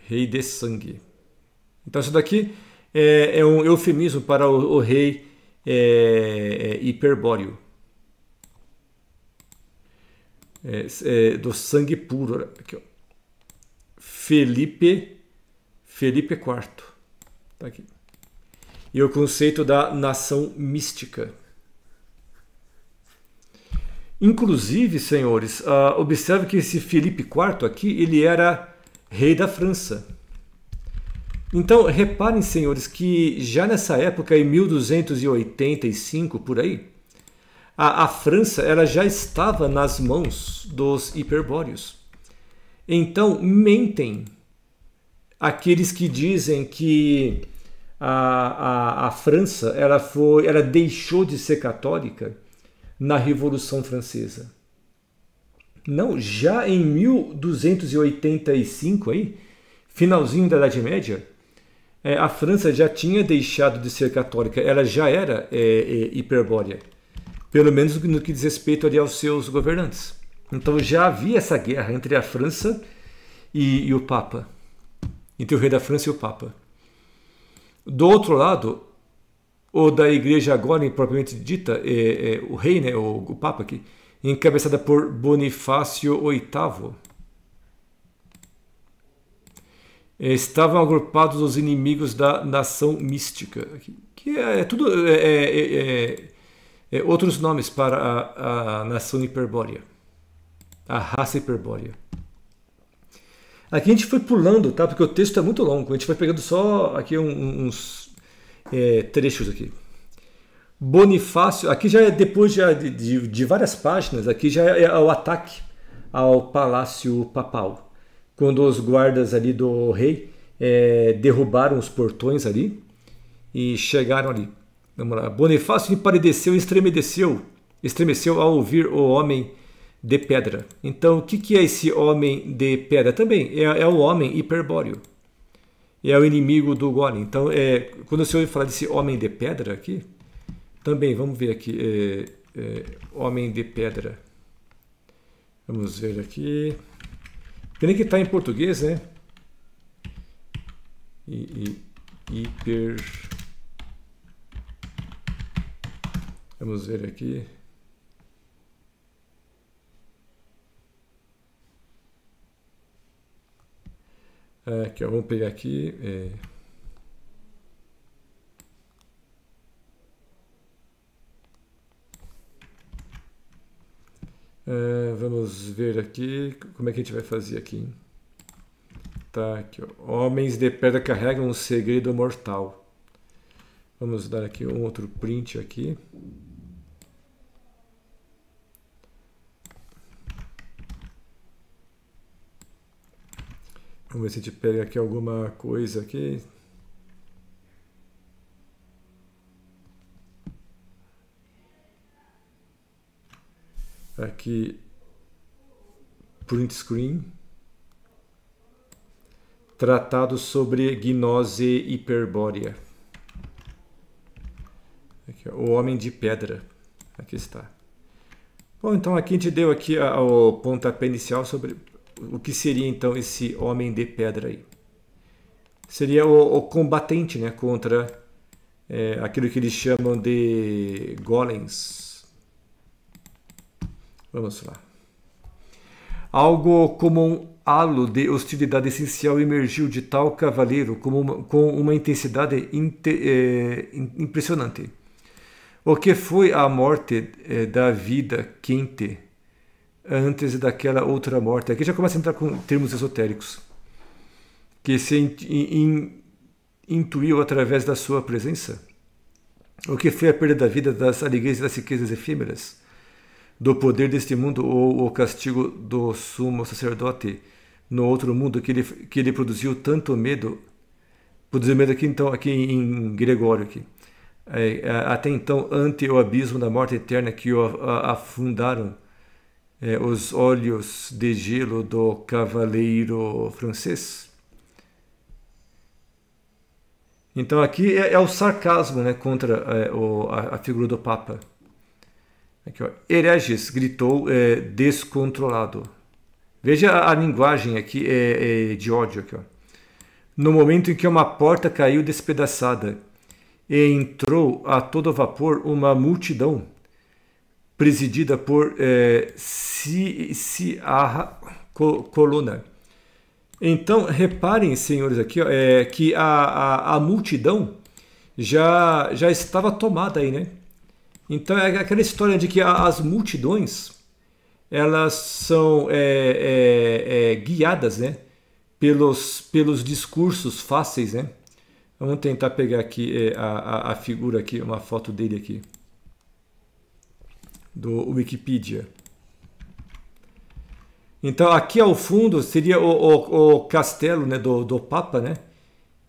S1: Rei de sangue. Então isso daqui é, é um eufemismo para o, o rei é, é, hiperbóreo. É, é, do sangue puro. Aqui, ó. Felipe Felipe IV. Tá aqui e o conceito da nação mística. Inclusive, senhores, uh, observe que esse Felipe IV aqui, ele era rei da França. Então, reparem, senhores, que já nessa época, em 1285, por aí, a, a França ela já estava nas mãos dos hiperbóreos. Então, mentem aqueles que dizem que a, a, a França ela foi, ela deixou de ser católica na Revolução Francesa. Não, já em 1285 aí, finalzinho da Idade Média, é, a França já tinha deixado de ser católica, ela já era é, é, hiperbórea, pelo menos no que diz respeito ali aos seus governantes. Então já havia essa guerra entre a França e, e o Papa, entre o rei da França e o Papa. Do outro lado, ou da igreja agora propriamente dita, é, é, o rei, né, o, o papa aqui, encabeçada por Bonifácio VIII, estavam agrupados os inimigos da nação mística, que é, é tudo é é, é, é, é, outros nomes para a, a nação hiperbórea, a raça hiperbórea. Aqui a gente foi pulando, tá? Porque o texto é muito longo. A gente vai pegando só aqui uns é, trechos aqui. Bonifácio, aqui já é depois de, de, de várias páginas, aqui já é o ataque ao palácio papal, quando os guardas ali do rei é, derrubaram os portões ali e chegaram ali. Vamos lá. Bonifácio emparedeceu e estremeceu, estremeceu ao ouvir o homem de pedra. Então, o que, é esse homem de pedra? Também é, é o homem hiperbóreo. É o inimigo do Golem. Então, é, quando você ouve falar desse homem de pedra aqui, também, vamos ver aqui, é, é, homem de pedra. Vamos ver aqui. Pena que está em português, né? I, I, hiper. Vamos ver aqui. É, aqui, ó, vamos pegar aqui. É... É, vamos ver aqui como é que a gente vai fazer aqui. Tá, aqui, ó. Homens de pedra carregam um segredo mortal. Vamos dar aqui um outro print aqui. Vamos ver se a gente pega aqui alguma coisa aqui. Aqui, print screen. Tratado sobre gnose hiperbórea. Aqui, o homem de pedra. Aqui está. Bom, então aqui a gente deu aqui o pontapé inicial sobre o que seria então esse homem de pedra aí? Seria o, o combatente né, contra é, aquilo que eles chamam de golems. Vamos lá. Algo como um halo de hostilidade essencial emergiu de tal cavaleiro com uma, com uma intensidade inte, é, impressionante. O que foi a morte é, da vida quente antes daquela outra morte. Aqui já começa a entrar com termos esotéricos, que se in, in, intuiu através da sua presença. O que foi a perda da vida, das alegrias e das riquezas efêmeras, do poder deste mundo ou o castigo do sumo sacerdote no outro mundo que ele, que ele produziu tanto medo? Produziu medo aqui então, aqui em Gregório, aqui. É, é, até então, ante o abismo da morte eterna que o afundaram é, os olhos de gelo do cavaleiro francês. Então aqui é, é o sarcasmo né, contra é, o, a, a, figura do Papa. Aqui, ó, Hereges gritou é, descontrolado. Veja a, a linguagem aqui é, é de ódio. Aqui, ó. No momento em que uma porta caiu despedaçada e entrou a todo vapor uma multidão presidida por é, eh, Ciarra coluna. Então, reparem, senhores, aqui ó, é, que a, a, a, multidão já, já estava tomada aí, né? Então, é aquela história de que a, as multidões elas são é, é, guiadas, né? Pelos, pelos discursos fáceis, né? Vamos tentar pegar aqui a, a figura aqui, uma foto dele aqui do Wikipedia. Então aqui ao fundo seria o, o, o castelo né, do, do Papa, né?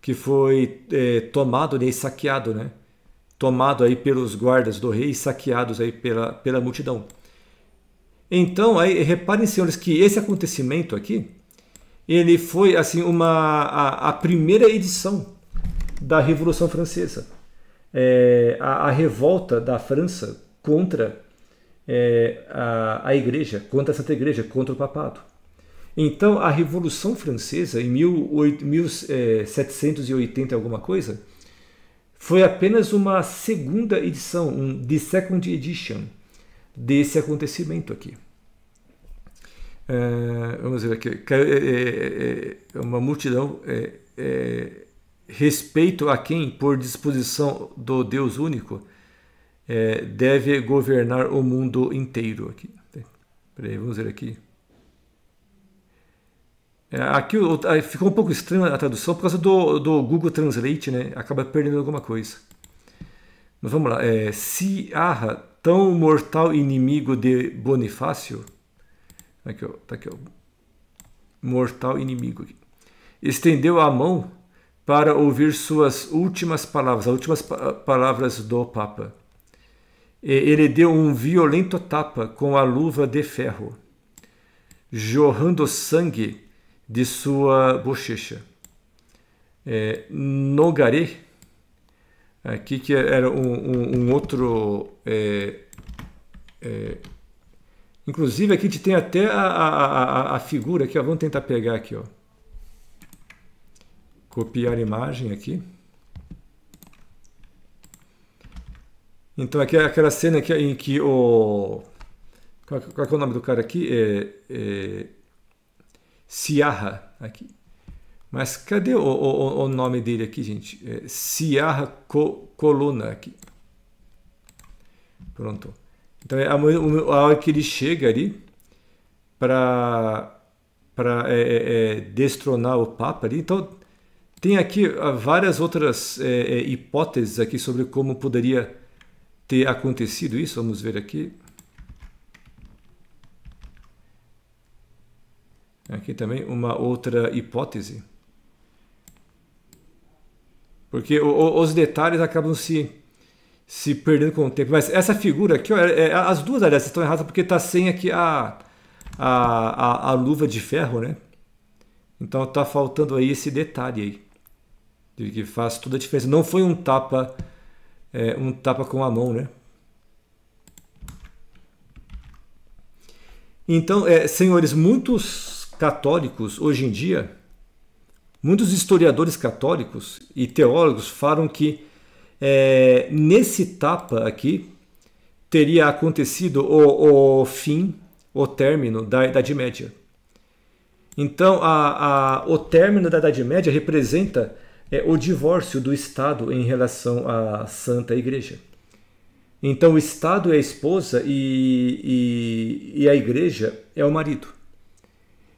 S1: Que foi é, tomado né, e saqueado, né? Tomado aí pelos guardas do rei e saqueados aí pela, pela multidão. Então, aí, reparem, senhores, que esse acontecimento aqui, ele foi assim uma a, a primeira edição da Revolução Francesa. É, a, a revolta da França contra é, a, a igreja, contra a Santa Igreja, contra o papado. Então, a Revolução Francesa, em 18, 1780 é, alguma coisa, foi apenas uma segunda edição, um The Second Edition, desse acontecimento aqui. Uh, vamos ver aqui. É, uma multidão é, respeito a quem, por disposição do Deus único, é, deve governar o mundo inteiro aqui. Peraí, vamos ver aqui. É, aqui ficou um pouco estranha a tradução por causa do, do Google Translate, né? Acaba perdendo alguma coisa. Mas vamos lá. É, Arra, tão mortal inimigo de Bonifácio. Aqui, ó, tá aqui, ó. Mortal inimigo. Aqui. Estendeu a mão para ouvir suas últimas palavras, as últimas pa palavras do Papa ele deu um violento tapa com a luva de ferro, jorrando sangue de sua bochecha. É, Nogaré, aqui que era um, um, um outro. É, é, inclusive aqui a gente tem até a, a, a, a figura aqui, ó, vamos tentar pegar aqui. Ó. Copiar a imagem aqui. Então aqui é aquela cena que, em que o. Qual, qual é o nome do cara aqui? É, é, Ciarra, aqui. Mas cadê o, o, o nome dele aqui, gente? É Ciarra Co, Coluna aqui. Pronto. Então, é a, a hora que ele chega ali para para é, é, é, destronar o Papa ali. Então, tem aqui ah, várias outras é, é, hipóteses aqui sobre como poderia ter acontecido isso, vamos ver aqui. Aqui também uma outra hipótese. Porque os detalhes acabam se, se perdendo com o tempo. Mas essa figura aqui, ó, é, é as duas aliás estão erradas porque está sem aqui a, a, a, a, luva de ferro, né? Então está faltando aí esse detalhe aí. Que faz toda a diferença. Não foi um tapa é, um tapa com a mão, né? Então, é, senhores, muitos católicos hoje em dia, muitos historiadores católicos e teólogos falam que é, nesse tapa aqui teria acontecido o, o fim, o término da Idade Média. Então, a, a, o término da Idade Média representa é o divórcio do Estado em relação à Santa Igreja. Então, o Estado é a esposa e, e, e a Igreja é o marido.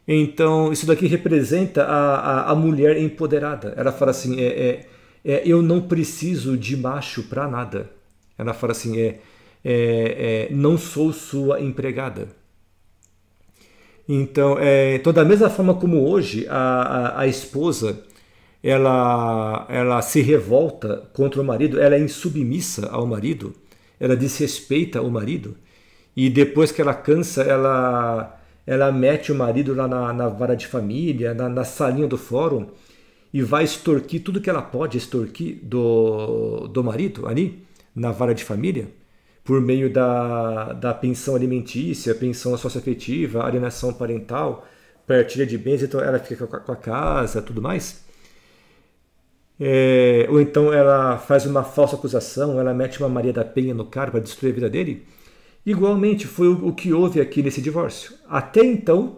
S1: Então, isso daqui representa a, a, a mulher empoderada. Ela fala assim: é, é, é eu não preciso de macho para nada. Ela fala assim: é, é, é, não sou sua empregada. Então, é, então, da mesma forma como hoje a, a, a esposa ela, ela se revolta contra o marido, ela é insubmissa ao marido, ela desrespeita o marido, e depois que ela cansa, ela, ela mete o marido lá na, na vara de família, na, na salinha do fórum, e vai extorquir tudo que ela pode extorquir do, do marido ali, na vara de família, por meio da, da pensão alimentícia, pensão socioafetiva, alienação parental, partilha de bens, então ela fica com a, com a casa, tudo mais. É, ou então ela faz uma falsa acusação, ela mete uma Maria da Penha no cara para destruir a vida dele. Igualmente, foi o, o que houve aqui nesse divórcio. Até então,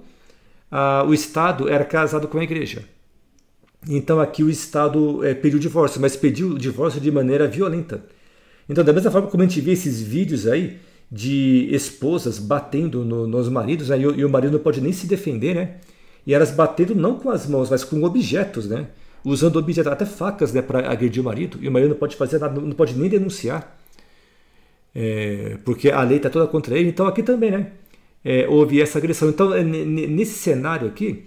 S1: a, o Estado era casado com a igreja. Então aqui o Estado é, pediu o divórcio, mas pediu o divórcio de maneira violenta. Então, da mesma forma como a gente vê esses vídeos aí de esposas batendo no, nos maridos, né, e, e o marido não pode nem se defender, né? E elas batendo não com as mãos, mas com objetos, né? usando objetos, até facas, né, para agredir o marido, e o marido não pode fazer nada, não pode nem denunciar, é, porque a lei está toda contra ele. Então aqui também, né, é, houve essa agressão. Então é, nesse cenário aqui,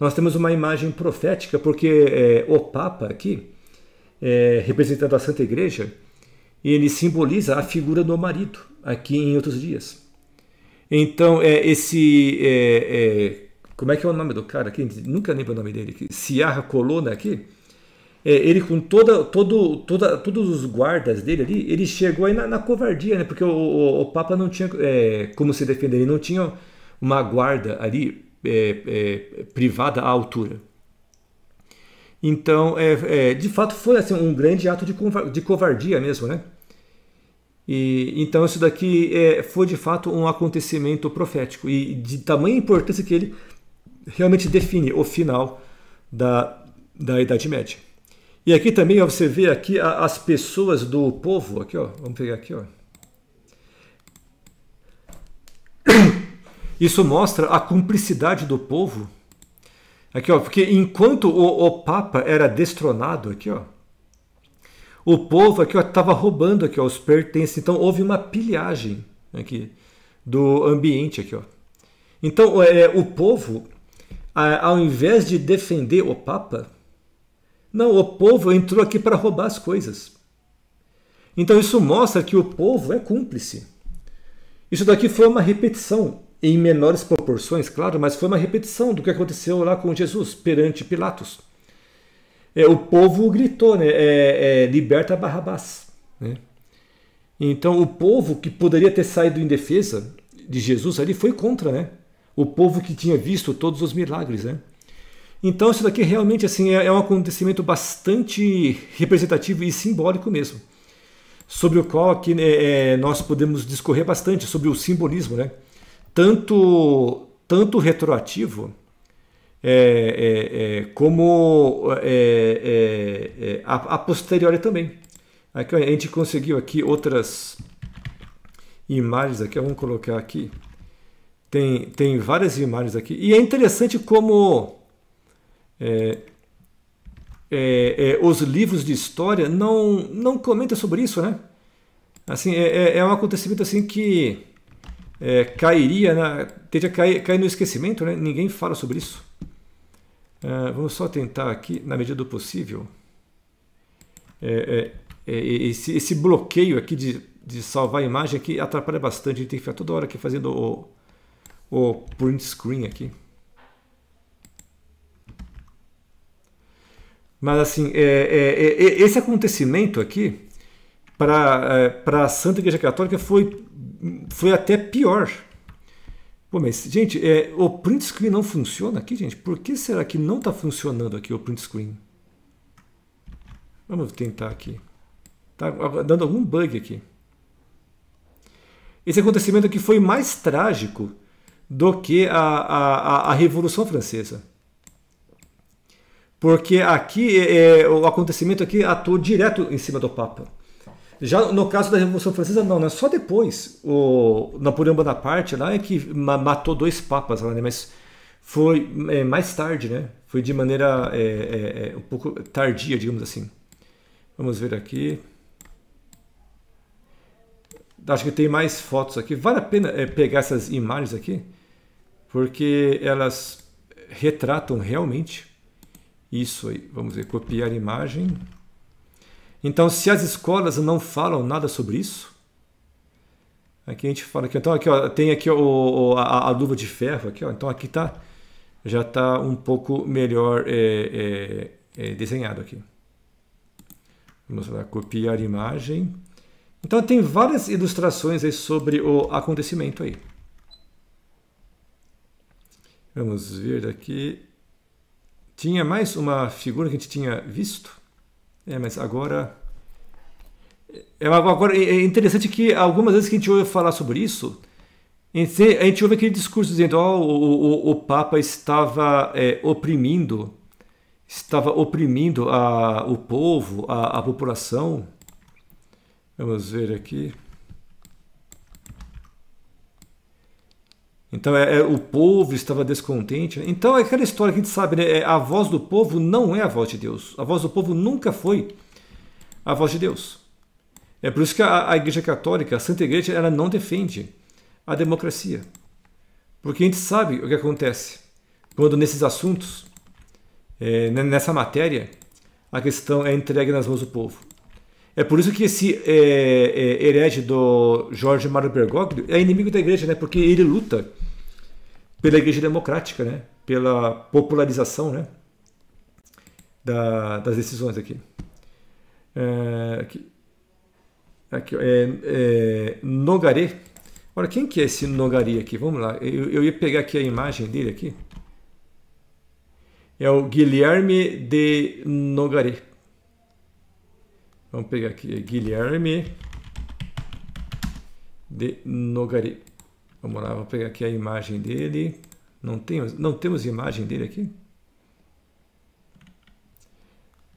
S1: nós temos uma imagem profética, porque é, o Papa aqui, é, representando a Santa Igreja, ele simboliza a figura do marido aqui em outros dias. Então é esse é, como é que é o nome do cara aqui? Nunca lembro o nome dele. Sierra Colonna aqui. É, ele com toda, todo, toda, todos os guardas dele ali, ele chegou aí na, na covardia, né? Porque o, o, o Papa não tinha é, como se defender, ele não tinha uma guarda ali é, é privada à altura. Então, é, é, de fato, foi assim, um grande ato de, de covardia mesmo, né? E, então isso daqui é, foi de fato um acontecimento profético e de tamanha importância que ele realmente define o final da, da Idade Média. E aqui também ó, você vê aqui a, as pessoas do povo, aqui ó, vamos pegar aqui ó. Isso mostra a cumplicidade do povo. Aqui ó, porque enquanto o, o Papa era destronado aqui ó, o povo aqui estava roubando aqui ó, os pertences. Então houve uma pilhagem aqui do ambiente aqui ó. Então é, o povo ao invés de defender o Papa, não, o povo entrou aqui para roubar as coisas. Então isso mostra que o povo é cúmplice. Isso daqui foi uma repetição, em menores proporções, claro, mas foi uma repetição do que aconteceu lá com Jesus perante Pilatos. É, o povo gritou, né? É, é, liberta Barrabás. Né? Então o povo que poderia ter saído em defesa de Jesus ali foi contra, né? o povo que tinha visto todos os milagres, né? Então isso daqui é realmente assim é, é um acontecimento bastante representativo e simbólico mesmo, sobre o qual aqui né, é, nós podemos discorrer bastante sobre o simbolismo, né? Tanto tanto retroativo é, é, como a, a posteriori também. Aqui, a gente conseguiu aqui outras imagens aqui, vamos colocar aqui. Tem, tem várias imagens aqui. E é interessante como é, é, é, os livros de história não, não comentam sobre isso, né? Assim, é, é, é um acontecimento assim que é, cairia, na, teria cair, cair, no esquecimento, né? Ninguém fala sobre isso. É, vamos só tentar aqui, na medida do possível, esse, esse bloqueio aqui de, de salvar a imagem aqui atrapalha bastante. A gente tem que ficar toda hora aqui fazendo o, o print screen aqui. Mas assim, é, é, é, é esse acontecimento aqui para é, a Santa Igreja Católica foi foi até pior. Pô, mas gente, é, o print screen não funciona aqui, gente. Por que será que não está funcionando aqui o print screen? Vamos tentar aqui. Tá dando algum bug aqui. Esse acontecimento aqui foi mais trágico do que a, a, a Revolução Francesa. Porque aqui, é, é, o acontecimento aqui atuou direto em cima do Papa. Já no caso da Revolução Francesa, não, né? Só depois o Napoleão Bonaparte lá é que matou dois papas lá, né? Mas foi é, mais tarde, né? Foi de maneira é, é, é, um pouco tardia, digamos assim. Vamos ver aqui. Acho que tem mais fotos aqui. Vale a pena é, pegar essas imagens aqui? porque elas retratam realmente isso aí. Vamos ver, copiar imagem. Então, se as escolas não falam nada sobre isso, aqui a gente fala que então aqui ó, tem aqui o a, a, luva de ferro aqui, ó, então aqui tá já está um pouco melhor é, é, é desenhado aqui. Vamos lá, copiar imagem. Então tem várias ilustrações aí sobre o acontecimento aí. Vamos ver aqui. Tinha mais uma figura que a gente tinha visto, é, mas agora. É, agora, é, é interessante que algumas vezes que a gente ouve falar sobre isso, a gente, a gente ouve aquele discurso dizendo: oh, o, o, o Papa estava é, oprimindo, estava oprimindo a, o povo, a, a população. Vamos ver aqui. Então é, é, o povo estava descontente. Né? Então é aquela história que a gente sabe, né? É, a voz do povo não é a voz de Deus. A voz do povo nunca foi a voz de Deus. É por isso que a, a Igreja Católica, a Santa Igreja, ela não defende a democracia, porque a gente sabe o que acontece quando nesses assuntos, é, né, nessa matéria, a questão é entregue nas mãos do povo. É por isso que esse é, é, herege do Jorge Mário Bergoglio é inimigo da igreja, né? Porque ele luta pela igreja democrática, né? Pela popularização, né? Da, das decisões aqui. É, aqui, aqui é, é Nogaré. Olha, quem que é esse Nogaré aqui? Vamos lá. Eu, eu ia pegar aqui a imagem dele aqui. É o Guilherme de Nogaré. Vamos pegar aqui é Guilherme de Nogari. Vamos lá, vou pegar aqui a imagem dele. Não temos, não temos imagem dele aqui?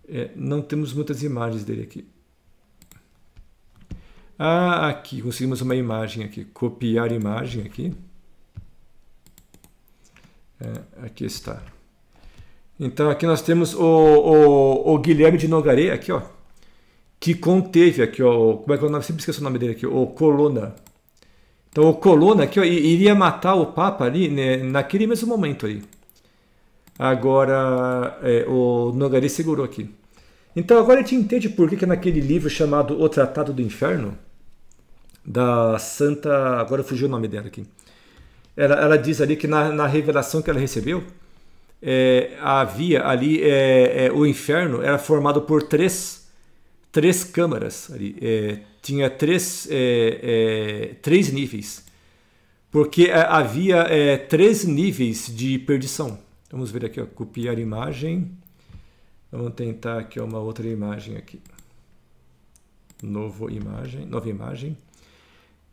S1: É, não temos muitas imagens dele aqui. Ah, aqui, conseguimos uma imagem aqui. Copiar imagem aqui. É, aqui está. Então aqui nós temos o, o, o Guilherme de Nogaré, aqui ó que conteve aqui, ó, como é que é o nome? Sempre esqueço o nome dele aqui, o Colonna. Então o Colonna aqui ó, iria matar o Papa ali né, naquele mesmo momento aí Agora é, o Nogari segurou aqui. Então agora a gente entende por que, que naquele livro chamado O Tratado do Inferno, da Santa. Agora fugiu o nome dela aqui. Ela, ela diz ali que na, na revelação que ela recebeu, é, havia ali é, é o inferno era formado por três três câmaras ali. É, tinha três, é, é, três níveis. Porque é, havia é, três níveis de perdição. Vamos ver aqui, ó, copiar imagem. Vamos tentar aqui uma outra imagem aqui. Novo imagem, nova imagem.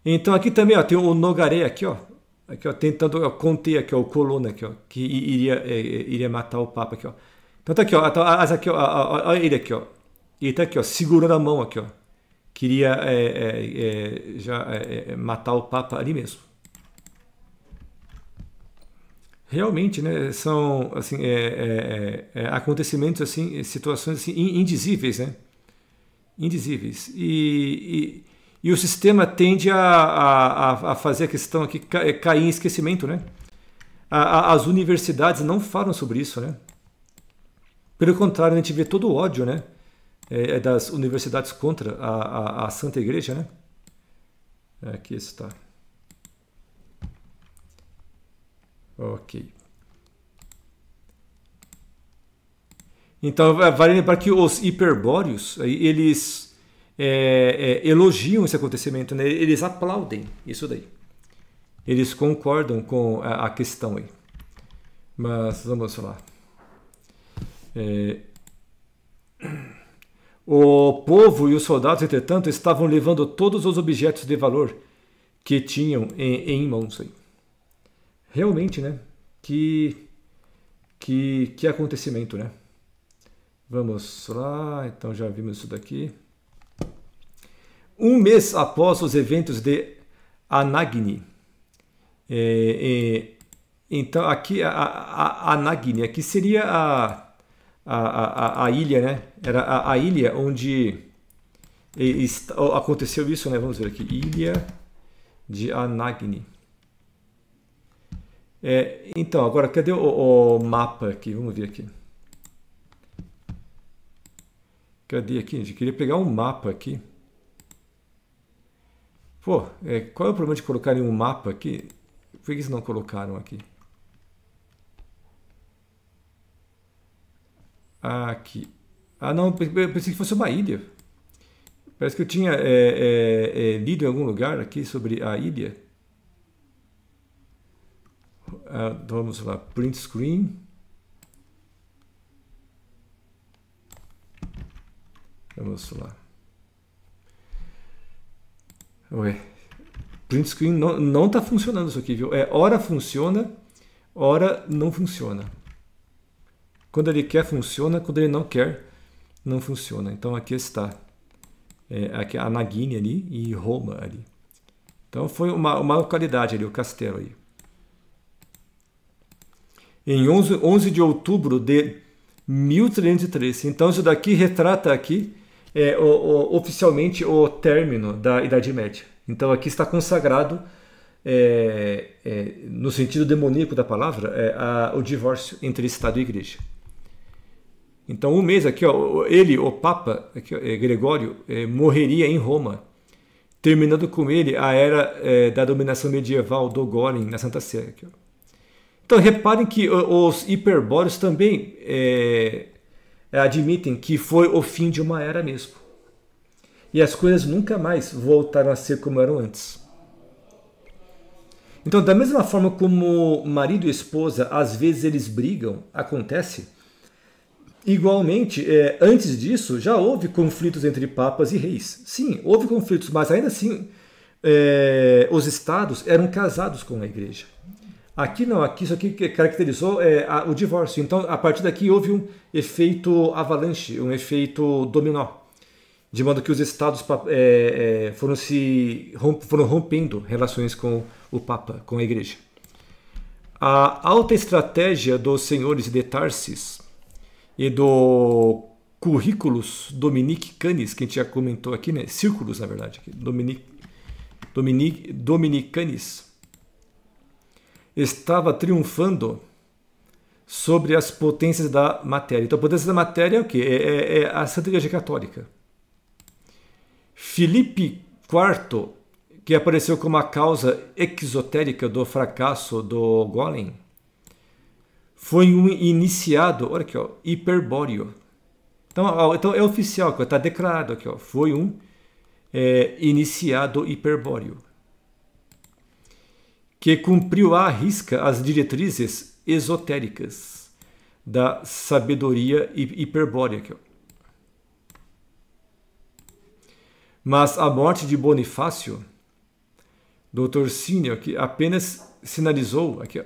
S1: Então aqui também ó, tem o Nogaré aqui, ó, aqui ó, tentando eu conter aqui ó, o coluna aqui, ó, que iria, é, é, iria matar o Papa aqui, ó. Então tá aqui, ó, aqui, ó, olha ele aqui, ó, ele está aqui, ó, segurando a mão aqui, ó. Queria é, é, é já é, é, matar o Papa ali mesmo. Realmente, né? São assim acontecimentos assim, situações assim indizíveis, né? Indizíveis. e, e e o sistema tende a, a, a, fazer a questão aqui cair em esquecimento, né? A, a, as universidades não falam sobre isso, né? Pelo contrário, a gente vê todo o ódio, né? É, é, das universidades contra a, a, a Santa Igreja, né? É, aqui está. Ok. Então, vale lembrar que os hiperbóreos, eles é, é, elogiam esse acontecimento, né? eles aplaudem isso daí. Eles concordam com a, a questão aí. Mas vamos lá. É... O povo e os soldados, entretanto, estavam levando todos os objetos de valor que tinham em, em mãos. Realmente, né? Que, que, que acontecimento, né? Vamos lá, então já vimos isso daqui. Um mês após os eventos de Anagni. É, é, então, aqui, a, a, a Anagni, aqui seria a a, a, a ilha, né? Era a, a ilha onde est... aconteceu isso, né? Vamos ver aqui. Ilha de Anagni. É, então, agora cadê o, o, mapa aqui? Vamos ver aqui. Cadê aqui? A gente queria pegar um mapa aqui. Pô, é, qual é o problema de colocarem um mapa aqui? Por que eles não colocaram aqui? Aqui. Ah, ah, não, eu pensei que fosse uma ilha. Parece que eu tinha é, é, é, lido em algum lugar aqui sobre a ilha. Ah, então vamos lá, print screen. Vamos lá. Ué, print screen não, não tá funcionando isso aqui, viu? É, hora funciona, hora não funciona. Quando ele quer, funciona. Quando ele não quer, não funciona. Então aqui está é, aqui, a Nagini ali e Roma ali. Então foi uma, uma localidade ali, o castelo aí. Em 11, 11 de outubro de 1303. Então isso daqui retrata aqui é, o, o, oficialmente o término da Idade Média. Então aqui está consagrado, é, é, no sentido demoníaco da palavra, é, a, o divórcio entre Estado e Igreja. Então, um mês aqui, ó, ele, o Papa aqui, ó, é, Gregório, é, morreria em Roma, terminando com ele a era é, da dominação medieval do Golem na Santa Sé. Aqui, então, reparem que os hiperbóreos também é, é, admitem que foi o fim de uma era mesmo. E as coisas nunca mais voltaram a ser como eram antes. Então, da mesma forma como marido e esposa às vezes eles brigam, acontece Igualmente, é, antes disso, já houve conflitos entre papas e reis. Sim, houve conflitos, mas ainda assim, é, os estados eram casados com a igreja. Aqui não, aqui isso aqui caracterizou é, a, o divórcio. Então, a partir daqui houve um efeito avalanche, um efeito dominó, de modo que os estados é, é, foram se foram rompendo relações com o papa, com a igreja. A alta estratégia dos senhores de Tarsis e do Currículos Dominique Canis, que a gente já comentou aqui, né? Círculos, na verdade. Dominique, Dominique, Dominique Canis estava triunfando sobre as potências da matéria. Então, a potência da matéria é o quê? É, é, é a Santa Igreja Católica. Felipe IV, que apareceu como a causa exotérica do fracasso do Golem, foi um iniciado, olha aqui, ó, hiperbóreo. Então, ó, então é oficial, está declarado aqui, ó, foi um é, iniciado hiperbóreo que cumpriu à risca as diretrizes esotéricas da sabedoria hiperbórea. Aqui, ó. Mas a morte de Bonifácio, doutor Sínio, que apenas sinalizou aqui, ó,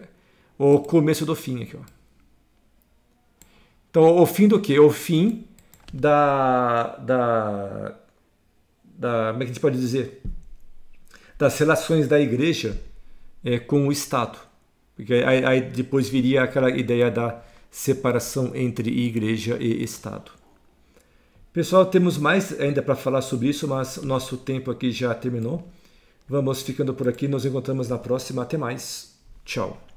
S1: o começo do fim aqui, ó. Então, o fim do quê? O fim da, da, da como é que a gente pode dizer? Das relações da igreja é, com o Estado. Porque aí, aí depois viria aquela ideia da separação entre igreja e Estado. Pessoal, temos mais ainda para falar sobre isso, mas nosso tempo aqui já terminou. Vamos ficando por aqui, nos encontramos na próxima. Até mais. Tchau.